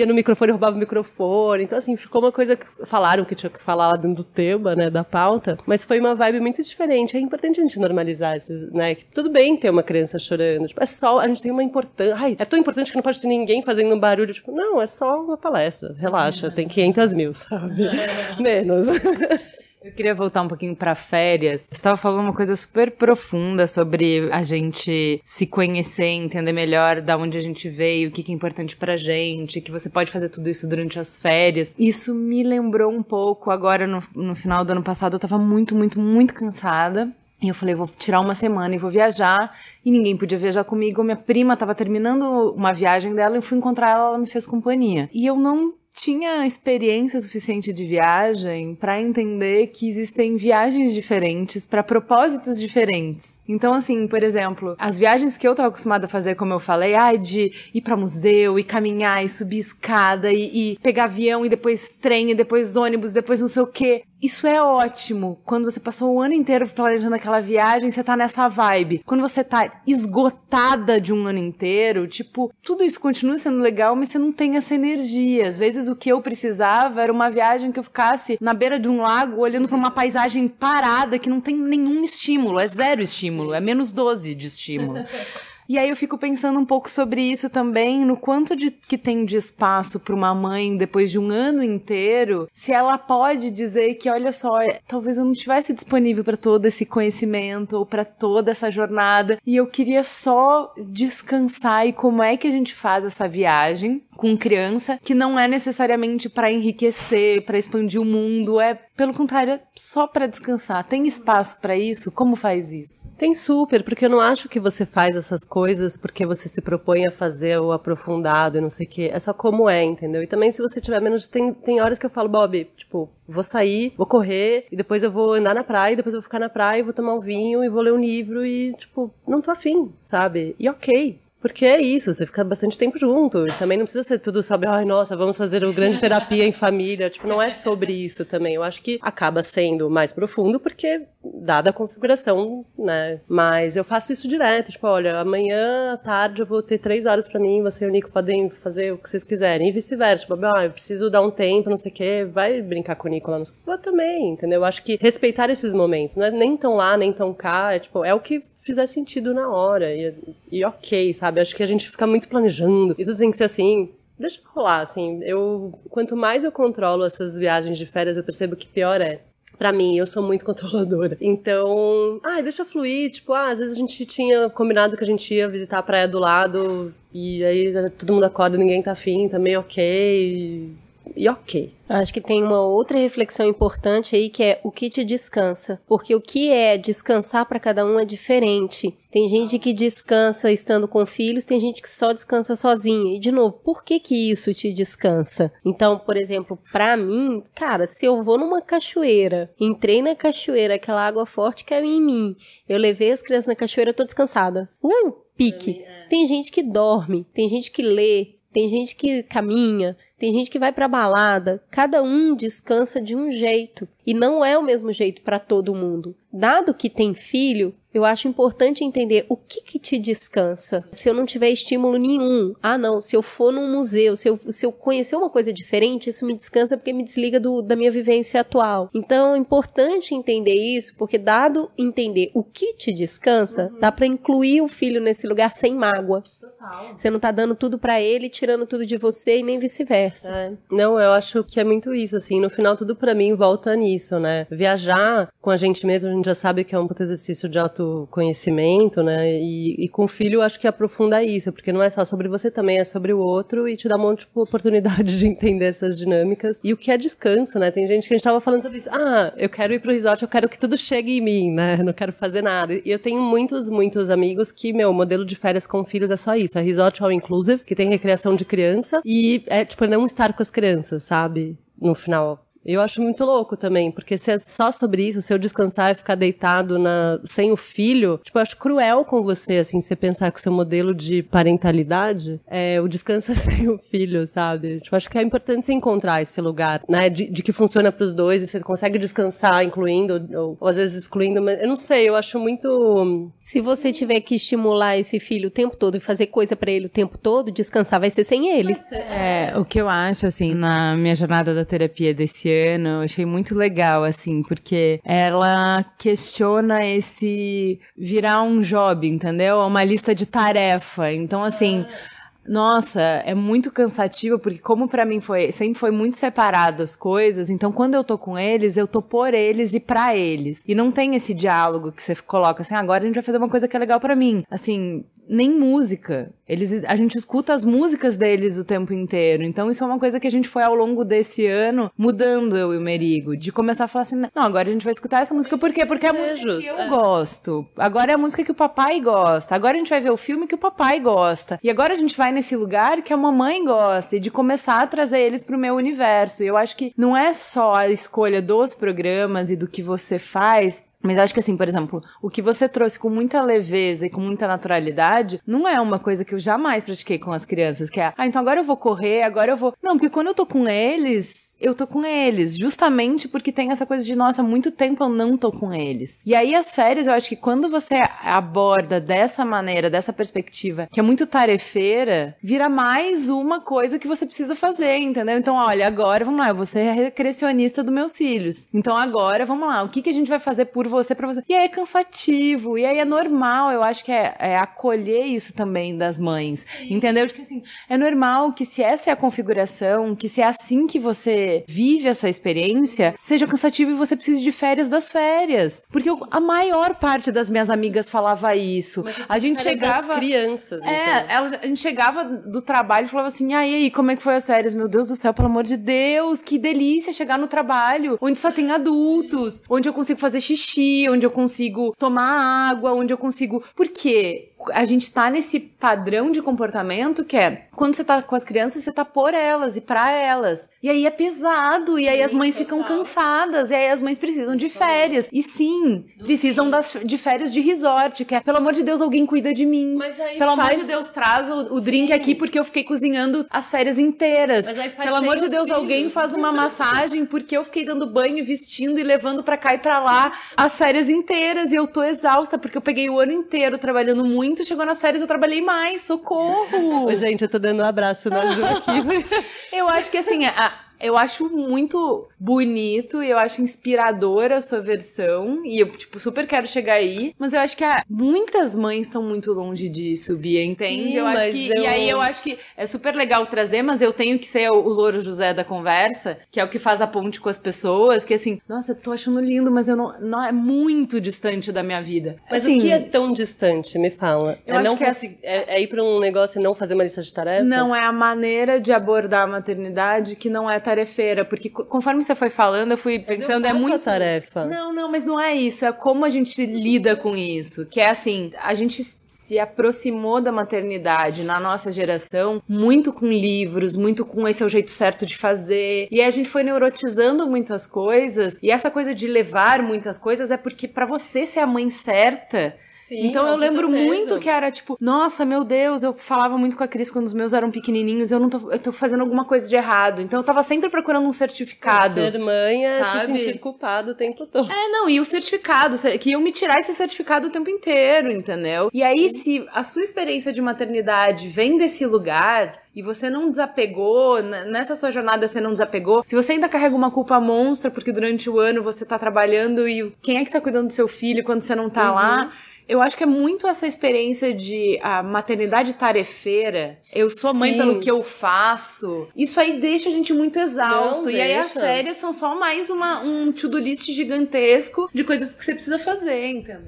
ia no microfone e roubava o microfone. Então, assim, ficou uma coisa que falaram que tinha que falar lá dentro do tema, né, da pauta. Mas foi uma vibe muito diferente. É importante a gente normalizar esses, né? Que tudo bem ter uma criança chorando. Tipo, é só. A gente tem uma importância. Ai, é tão importante que não pode ter ninguém fazendo um barulho. Tipo, não, é só uma palestra. Relaxa, uhum. tem 500 mil, sabe? Menos. Eu queria voltar um pouquinho para férias. Você estava falando uma coisa super profunda sobre a gente se conhecer, entender melhor da onde a gente veio, o que é importante pra gente, que você pode fazer tudo isso durante as férias. Isso me lembrou um pouco agora no, no final do ano passado. Eu estava muito, muito, muito cansada. E eu falei, vou tirar uma semana e vou viajar. E ninguém podia viajar comigo. Minha prima estava terminando uma viagem dela e fui encontrar ela, ela me fez companhia. E eu não tinha experiência suficiente de viagem para entender que existem viagens diferentes para propósitos diferentes. Então, assim, por exemplo, as viagens que eu tava acostumada a fazer, como eu falei, ai, ah, de ir para museu e caminhar e subir escada e, e pegar avião e depois trem e depois ônibus, depois não sei o quê. Isso é ótimo. Quando você passou um ano inteiro planejando aquela viagem, você tá nessa vibe. Quando você tá esgotada de um ano inteiro, tipo, tudo isso continua sendo legal, mas você não tem essa energia. Às vezes o que eu precisava era uma viagem que eu ficasse na beira de um lago olhando para uma paisagem parada que não tem nenhum estímulo, é zero estímulo, é menos 12 de estímulo. E aí eu fico pensando um pouco sobre isso também, no quanto de, que tem de espaço para uma mãe depois de um ano inteiro, se ela pode dizer que, olha só, é, talvez eu não tivesse disponível para todo esse conhecimento ou para toda essa jornada e eu queria só descansar e como é que a gente faz essa viagem com criança, que não é necessariamente para enriquecer, para expandir o mundo, é pelo contrário, é só para descansar. Tem espaço para isso? Como faz isso? Tem super, porque eu não acho que você faz essas coisas porque você se propõe a fazer o aprofundado e não sei o quê. É só como é, entendeu? E também se você tiver menos tem tem horas que eu falo, Bob, tipo, vou sair, vou correr e depois eu vou andar na praia, e depois eu vou ficar na praia e vou tomar um vinho e vou ler um livro e tipo, não tô afim, sabe? E OK, porque é isso, você fica bastante tempo junto. Também não precisa ser tudo sobre, ai, nossa, vamos fazer o grande terapia em família. Tipo, não é sobre isso também. Eu acho que acaba sendo mais profundo, porque, dada a configuração, né? Mas eu faço isso direto. Tipo, olha, amanhã à tarde eu vou ter três horas para mim, você e o Nico podem fazer o que vocês quiserem. E vice-versa. Tipo, ah, eu preciso dar um tempo, não sei o quê. Vai brincar com o Nico lá no. Eu também, entendeu? Eu acho que respeitar esses momentos, não é nem tão lá, nem tão cá. É, tipo, é o que fizer sentido na hora e, e ok, sabe? Acho que a gente fica muito planejando e tudo tem que ser assim. Deixa rolar, assim. Eu, quanto mais eu controlo essas viagens de férias, eu percebo que pior é para mim, eu sou muito controladora. Então, ai, deixa fluir, tipo, ah, às vezes a gente tinha combinado que a gente ia visitar a praia do lado e aí todo mundo acorda, ninguém tá afim, também tá ok e ok. Acho que tem uma outra reflexão importante aí que é o que te descansa, porque o que é descansar para cada um é diferente. Tem gente que descansa estando com filhos, tem gente que só descansa sozinha. E de novo, por que que isso te descansa? Então, por exemplo, para mim, cara, se eu vou numa cachoeira, entrei na cachoeira, aquela água forte caiu em mim. Eu levei as crianças na cachoeira, eu tô descansada. Uh, pique. É. Tem gente que dorme, tem gente que lê, tem gente que caminha, tem gente que vai para balada, cada um descansa de um jeito e não é o mesmo jeito para todo mundo. Dado que tem filho, eu acho importante entender o que, que te descansa. Se eu não tiver estímulo nenhum, ah não, se eu for num museu, se eu, se eu conhecer uma coisa diferente, isso me descansa porque me desliga do, da minha vivência atual. Então é importante entender isso, porque dado entender o que te descansa, uhum. dá para incluir o filho nesse lugar sem mágoa. Total. Você não tá dando tudo para ele, tirando tudo de você e nem vice-versa conversa. É. Não, eu acho que é muito isso, assim, no final tudo para mim volta nisso, né? Viajar com a gente mesmo, a gente já sabe que é um puto exercício de autoconhecimento, né? E, e com o filho acho que aprofunda isso, porque não é só sobre você também, é sobre o outro e te dá um monte de tipo, oportunidade de entender essas dinâmicas. E o que é descanso, né? Tem gente que a gente tava falando sobre isso. Ah, eu quero ir pro resort, eu quero que tudo chegue em mim, né? Não quero fazer nada. E eu tenho muitos, muitos amigos que, meu, modelo de férias com filhos é só isso. É resort all inclusive, que tem recreação de criança. E é, tipo, não não estar com as crianças, sabe? No final eu acho muito louco também, porque se é só sobre isso, se eu descansar e ficar deitado na, sem o filho, tipo, eu acho cruel com você, assim, você pensar que o seu modelo de parentalidade é o descanso é sem o filho, sabe? Tipo, acho que é importante você encontrar esse lugar, né? De, de que funciona pros dois e você consegue descansar, incluindo, ou, ou às vezes excluindo, mas eu não sei, eu acho muito. Se você tiver que estimular esse filho o tempo todo e fazer coisa para ele o tempo todo, descansar vai ser sem ele. É. é, o que eu acho, assim, na minha jornada da terapia desse eu achei muito legal, assim, porque ela questiona esse virar um job, entendeu? É uma lista de tarefa. Então, assim. Ah nossa, é muito cansativo, porque como para mim foi, sempre foi muito separado as coisas, então quando eu tô com eles, eu tô por eles e para eles. E não tem esse diálogo que você coloca assim, ah, agora a gente vai fazer uma coisa que é legal para mim. Assim, nem música. Eles, a gente escuta as músicas deles o tempo inteiro. Então isso é uma coisa que a gente foi ao longo desse ano mudando eu e o Merigo, de começar a falar assim, não, agora a gente vai escutar essa música por quê? Porque é a é música que eu é. gosto. Agora é a música que o papai gosta. Agora a gente vai ver o filme que o papai gosta. E agora a gente vai nesse lugar que a mamãe gosta e de começar a trazer eles pro meu universo. E eu acho que não é só a escolha dos programas e do que você faz, mas acho que assim, por exemplo, o que você trouxe com muita leveza e com muita naturalidade não é uma coisa que eu jamais pratiquei com as crianças, que é, ah, então agora eu vou correr, agora eu vou. Não, porque quando eu tô com eles, eu tô com eles, justamente porque tem essa coisa de, nossa, muito tempo eu não tô com eles. E aí as férias, eu acho que quando você aborda dessa maneira, dessa perspectiva, que é muito tarefeira, vira mais uma coisa que você precisa fazer, entendeu? Então, olha, agora, vamos lá, eu vou ser a recrecionista dos meus filhos. Então, agora, vamos lá, o que, que a gente vai fazer por você, pra você? E aí é cansativo, e aí é normal, eu acho que é, é acolher isso também das mães, entendeu? acho tipo que, assim, é normal que se essa é a configuração, que se é assim que você vive essa experiência seja cansativo e você precise de férias das férias. Porque eu, a maior parte das minhas amigas falava isso. A gente chegava. crianças, É, então. elas, a gente chegava do trabalho e falava assim: ah, e aí, como é que foi as férias? Meu Deus do céu, pelo amor de Deus, que delícia chegar no trabalho onde só tem adultos, onde eu consigo fazer xixi, onde eu consigo tomar água, onde eu consigo. Por quê? a gente tá nesse padrão de comportamento que é quando você tá com as crianças, você tá por elas e para elas. E aí é pesado, e aí sim, as mães total. ficam cansadas, e aí as mães precisam de férias. E sim, Do precisam das, de férias de resort, que é, pelo amor de Deus, alguém cuida de mim. pelo faz... amor de Deus, traz o, o drink aqui porque eu fiquei cozinhando as férias inteiras. Pelo amor de Deus, filhos. alguém faz uma massagem porque eu fiquei dando banho, vestindo e levando para cá e para lá as férias inteiras e eu tô exausta porque eu peguei o ano inteiro trabalhando muito muito, chegou nas férias, eu trabalhei mais, socorro! gente, eu tô dando um abraço na Ju aqui. eu acho que assim, a, eu acho muito bonito e eu acho inspiradora a sua versão. E eu, tipo, super quero chegar aí. Mas eu acho que a... muitas mães estão muito longe disso, Bia, entende? Sim, eu acho que, eu... E aí eu acho que é super legal trazer, mas eu tenho que ser o, o Louro José da conversa, que é o que faz a ponte com as pessoas. Que assim, nossa, tô achando lindo, mas eu não. não é muito distante da minha vida. Mas assim, o que é tão distante? Me fala. Eu é acho não que é... É, é ir pra um negócio e não fazer uma lista de tarefas? Não, é a maneira de abordar a maternidade que não é tarefeira, porque conforme você foi falando, eu fui pensando, eu é muito. tarefa. Não, não, mas não é isso. É como a gente lida com isso. Que é assim, a gente se aproximou da maternidade na nossa geração muito com livros, muito com esse é o jeito certo de fazer. E a gente foi neurotizando muitas coisas. E essa coisa de levar muitas coisas é porque para você ser a mãe certa, Sim, então eu lembro muito que era tipo, nossa, meu Deus, eu falava muito com a Cris quando os meus eram pequenininhos, eu não tô, eu tô fazendo alguma coisa de errado. Então eu tava sempre procurando um certificado. Ser mãe é sabe? se sentir culpado o tempo todo. É, não, e o certificado, que eu me tirar esse certificado o tempo inteiro, entendeu? E aí, se a sua experiência de maternidade vem desse lugar, e você não desapegou, nessa sua jornada você não desapegou, se você ainda carrega uma culpa monstra porque durante o ano você tá trabalhando e quem é que tá cuidando do seu filho quando você não tá uhum. lá? eu acho que é muito essa experiência de a maternidade tarefeira. Eu sou mãe Sim. pelo que eu faço. Isso aí deixa a gente muito exausto. Não, e aí as séries são só mais uma, um to-do list gigantesco de coisas que você precisa fazer, entendeu?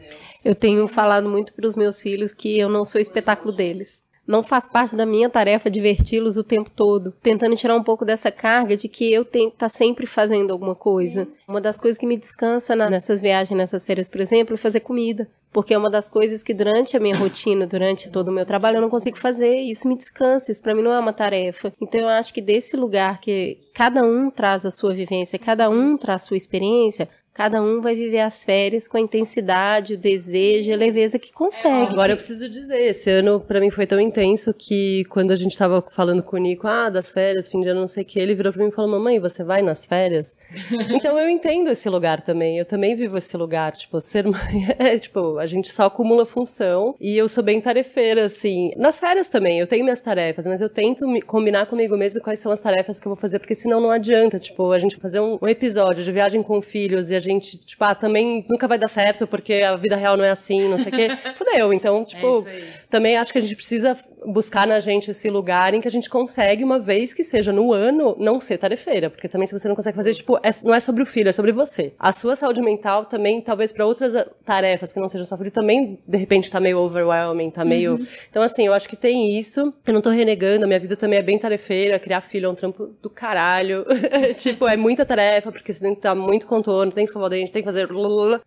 Eu tenho falado muito para os meus filhos que eu não sou espetáculo deles. Não faz parte da minha tarefa diverti-los o tempo todo, tentando tirar um pouco dessa carga de que eu tenho que estar tá sempre fazendo alguma coisa. Sim. Uma das coisas que me descansa na, nessas viagens, nessas férias, por exemplo, é fazer comida. Porque é uma das coisas que durante a minha rotina, durante todo o meu trabalho, eu não consigo fazer. Isso me descansa, isso para mim não é uma tarefa. Então eu acho que desse lugar que cada um traz a sua vivência, cada um traz a sua experiência, Cada um vai viver as férias com a intensidade, o desejo e a leveza que consegue. É, agora eu preciso dizer, esse ano para mim foi tão intenso que quando a gente tava falando com o Nico, ah, das férias, fim de ano, não sei o que, ele virou para mim e falou: "Mamãe, você vai nas férias?". então eu entendo esse lugar também. Eu também vivo esse lugar, tipo, ser mãe, é, tipo, a gente só acumula função e eu sou bem tarefeira assim. Nas férias também, eu tenho minhas tarefas, mas eu tento me, combinar comigo mesmo quais são as tarefas que eu vou fazer, porque senão não adianta, tipo, a gente fazer um, um episódio de viagem com filhos e a gente, tipo, ah, também nunca vai dar certo porque a vida real não é assim, não sei o quê. Fudeu. Então, é tipo, é também acho que a gente precisa buscar na gente esse lugar em que a gente consegue, uma vez que seja no ano, não ser tarefeira. Porque também se você não consegue fazer, tipo, é, não é sobre o filho, é sobre você. A sua saúde mental também, talvez para outras ah, tarefas que não sejam só filho, também, de repente, tá meio overwhelming, tá meio. Uhum. Então, assim, eu acho que tem isso. Eu não tô renegando, a minha vida também é bem tarefeira, criar filho é um trampo do caralho. tipo, é muita tarefa, porque você tem que dar muito contorno, tem que escovar o dente, tem que fazer.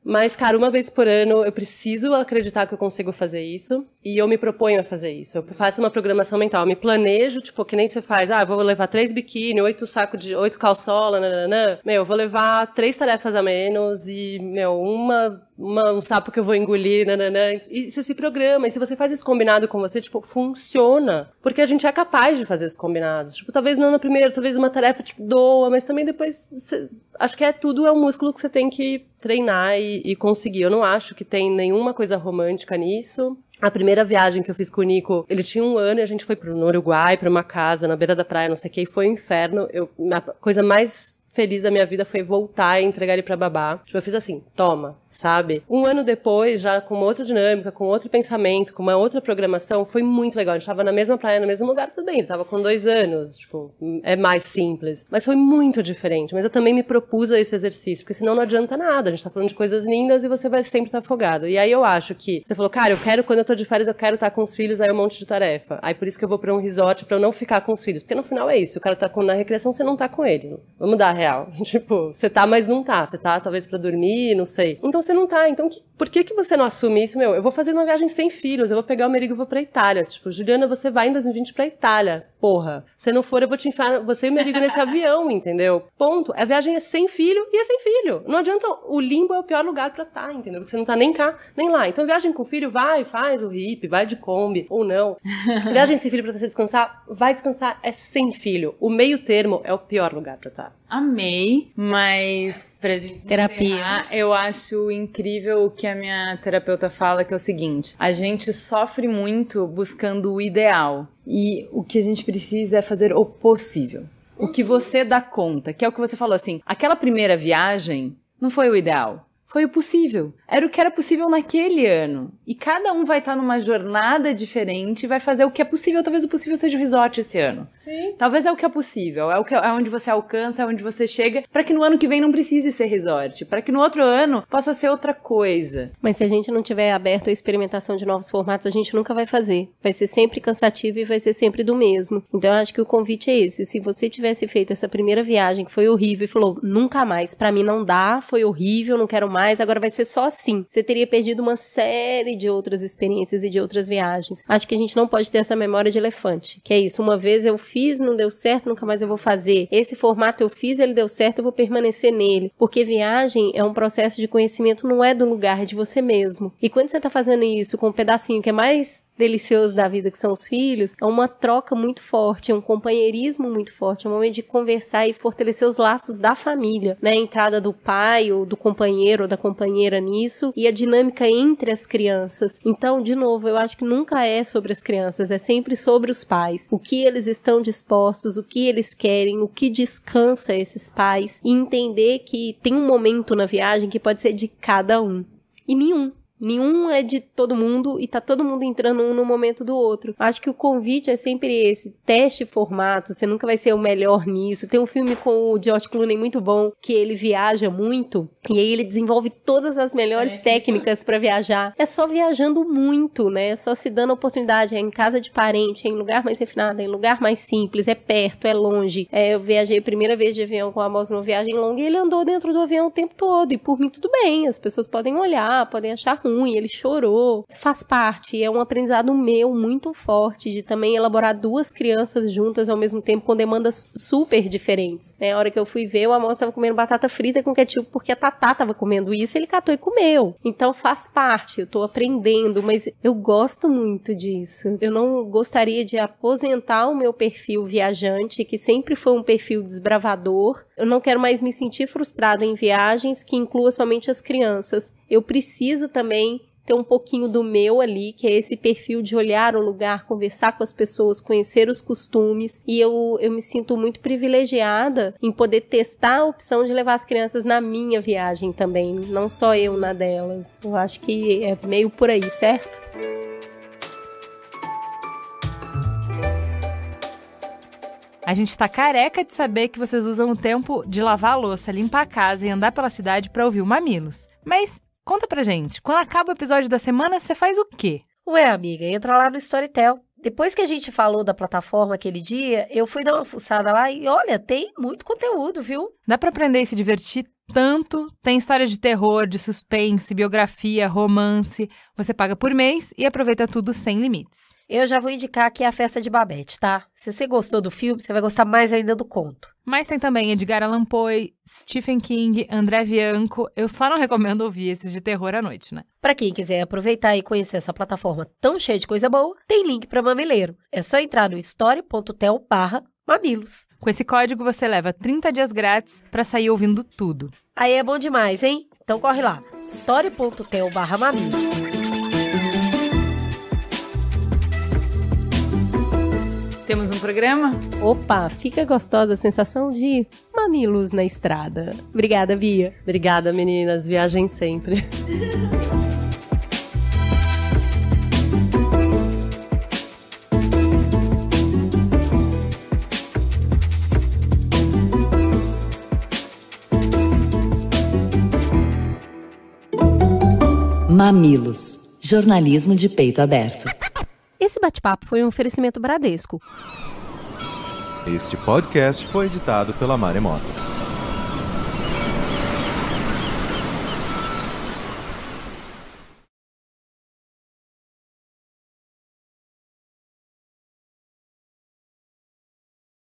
Mas, cara, uma vez por ano eu preciso acreditar que eu consigo fazer isso. E eu me proponho a fazer isso. Eu faço faço uma programação mental, me planejo, tipo, que nem você faz, ah, vou levar três biquíni, oito saco de, oito calçola, nananã. Meu, vou levar três tarefas a menos e, meu, uma, uma um sapo que eu vou engolir, nananã. E você se programa, e se você faz isso combinado com você, tipo, funciona. Porque a gente é capaz de fazer esses combinados. Tipo, talvez não na primeira, talvez uma tarefa, tipo, doa, mas também depois, você... acho que é tudo, é um músculo que você tem que treinar e, e conseguir. Eu não acho que tem nenhuma coisa romântica nisso. A primeira viagem que eu fiz com o Nico, ele tinha um ano e a gente foi pro Uruguai, pra uma casa na beira da praia, não sei o que, e foi um inferno. Eu, a coisa mais feliz da minha vida foi voltar e entregar ele pra babá. Tipo, eu fiz assim, toma, sabe? Um ano depois, já com outra dinâmica, com outro pensamento, com uma outra programação, foi muito legal. A gente tava na mesma praia, no mesmo lugar também. Ele tava com dois anos, tipo, é mais simples. Mas foi muito diferente. Mas eu também me propus a esse exercício, porque senão não adianta nada. A gente tá falando de coisas lindas e você vai sempre estar tá afogado. E aí eu acho que você falou, cara, eu quero, quando eu tô de férias, eu quero estar tá com os filhos, aí é um monte de tarefa. Aí por isso que eu vou para um resort para eu não ficar com os filhos. Porque no final é isso. O cara tá com, na recreação, você não tá com ele. Vamos dar a real. tipo, você tá, mas não tá. Você tá talvez para dormir, não sei. Então você não tá. Então que, por que, que você não assume isso? Meu, eu vou fazer uma viagem sem filhos, eu vou pegar o merigo e vou pra Itália. Tipo, Juliana, você vai em 2020 pra Itália porra, se não for, eu vou te enfiar, você e liga nesse avião, entendeu? Ponto. A viagem é sem filho e é sem filho. Não adianta, o limbo é o pior lugar para estar, tá, entendeu? Porque você não tá nem cá, nem lá. Então, viagem com filho, vai, faz o hip, vai de Kombi ou não. viagem sem filho para você descansar, vai descansar, é sem filho. O meio termo é o pior lugar para estar. Tá. Amei, mas pra gente terapia, eu acho incrível o que a minha terapeuta fala que é o seguinte: a gente sofre muito buscando o ideal. E o que a gente precisa é fazer o possível. O que uhum. você dá conta, que é o que você falou assim, aquela primeira viagem não foi o ideal foi o possível. Era o que era possível naquele ano. E cada um vai estar numa jornada diferente, vai fazer o que é possível. Talvez o possível seja o resort esse ano. Sim. Talvez é o que é possível, é o que é, é onde você alcança, é onde você chega, para que no ano que vem não precise ser resort, para que no outro ano possa ser outra coisa. Mas se a gente não tiver aberto a experimentação de novos formatos, a gente nunca vai fazer. Vai ser sempre cansativo e vai ser sempre do mesmo. Então eu acho que o convite é esse. Se você tivesse feito essa primeira viagem que foi horrível e falou nunca mais, para mim não dá, foi horrível, não quero mais mais, agora vai ser só assim. Você teria perdido uma série de outras experiências e de outras viagens. Acho que a gente não pode ter essa memória de elefante, que é isso, uma vez eu fiz, não deu certo, nunca mais eu vou fazer. Esse formato eu fiz, ele deu certo, eu vou permanecer nele. Porque viagem é um processo de conhecimento, não é do lugar, é de você mesmo. E quando você tá fazendo isso com um pedacinho que é mais delicioso da vida que são os filhos, é uma troca muito forte, é um companheirismo muito forte, é um momento de conversar e fortalecer os laços da família, né? A entrada do pai ou do companheiro ou da companheira nisso e a dinâmica entre as crianças. Então, de novo, eu acho que nunca é sobre as crianças, é sempre sobre os pais. O que eles estão dispostos, o que eles querem, o que descansa esses pais e entender que tem um momento na viagem que pode ser de cada um e nenhum Nenhum é de todo mundo e tá todo mundo entrando um no momento do outro. Acho que o convite é sempre esse: teste formato, você nunca vai ser o melhor nisso. Tem um filme com o George Clooney muito bom, que ele viaja muito e aí ele desenvolve todas as melhores é. técnicas para viajar. É só viajando muito, né? É só se dando oportunidade. É em casa de parente, é em lugar mais refinado, é em lugar mais simples, é perto, é longe. É, eu viajei a primeira vez de avião com a Amos numa viagem longa e ele andou dentro do avião o tempo todo. E por mim, tudo bem. As pessoas podem olhar, podem achar ruim, ele chorou. Faz parte, é um aprendizado meu muito forte de também elaborar duas crianças juntas ao mesmo tempo com demandas super diferentes. Né? A hora que eu fui ver, o Amor estava comendo batata frita com ketchup porque a Tatá estava comendo isso, ele catou e comeu. Então faz parte, eu tô aprendendo, mas eu gosto muito disso. Eu não gostaria de aposentar o meu perfil viajante, que sempre foi um perfil desbravador. Eu não quero mais me sentir frustrada em viagens que inclua somente as crianças eu preciso também ter um pouquinho do meu ali, que é esse perfil de olhar o lugar, conversar com as pessoas, conhecer os costumes. E eu, eu me sinto muito privilegiada em poder testar a opção de levar as crianças na minha viagem também, não só eu na delas. Eu acho que é meio por aí, certo? A gente está careca de saber que vocês usam o tempo de lavar a louça, limpar a casa e andar pela cidade para ouvir o Mamilos. Mas Conta pra gente, quando acaba o episódio da semana, você faz o quê? Ué, amiga, entra lá no Storytel. Depois que a gente falou da plataforma aquele dia, eu fui dar uma fuçada lá e olha, tem muito conteúdo, viu? Dá para aprender e se divertir tanto. Tem história de terror, de suspense, biografia, romance. Você paga por mês e aproveita tudo sem limites. Eu já vou indicar aqui a festa de Babette, tá? Se você gostou do filme, você vai gostar mais ainda do conto. Mas tem também Edgar Allan Poe, Stephen King, André Bianco. Eu só não recomendo ouvir esses de terror à noite, né? Para quem quiser aproveitar e conhecer essa plataforma tão cheia de coisa boa, tem link para Mamileiro. É só entrar no story.tel barra mamilos. Com esse código você leva 30 dias grátis para sair ouvindo tudo. Aí é bom demais, hein? Então corre lá, story.teo barra mamilos. Temos um programa? Opa, fica gostosa a sensação de mamilos na estrada. Obrigada, Bia. Obrigada, meninas. Viajem sempre. Mamilos, jornalismo de peito aberto. Esse bate-papo foi um oferecimento Bradesco. Este podcast foi editado pela Maremoto.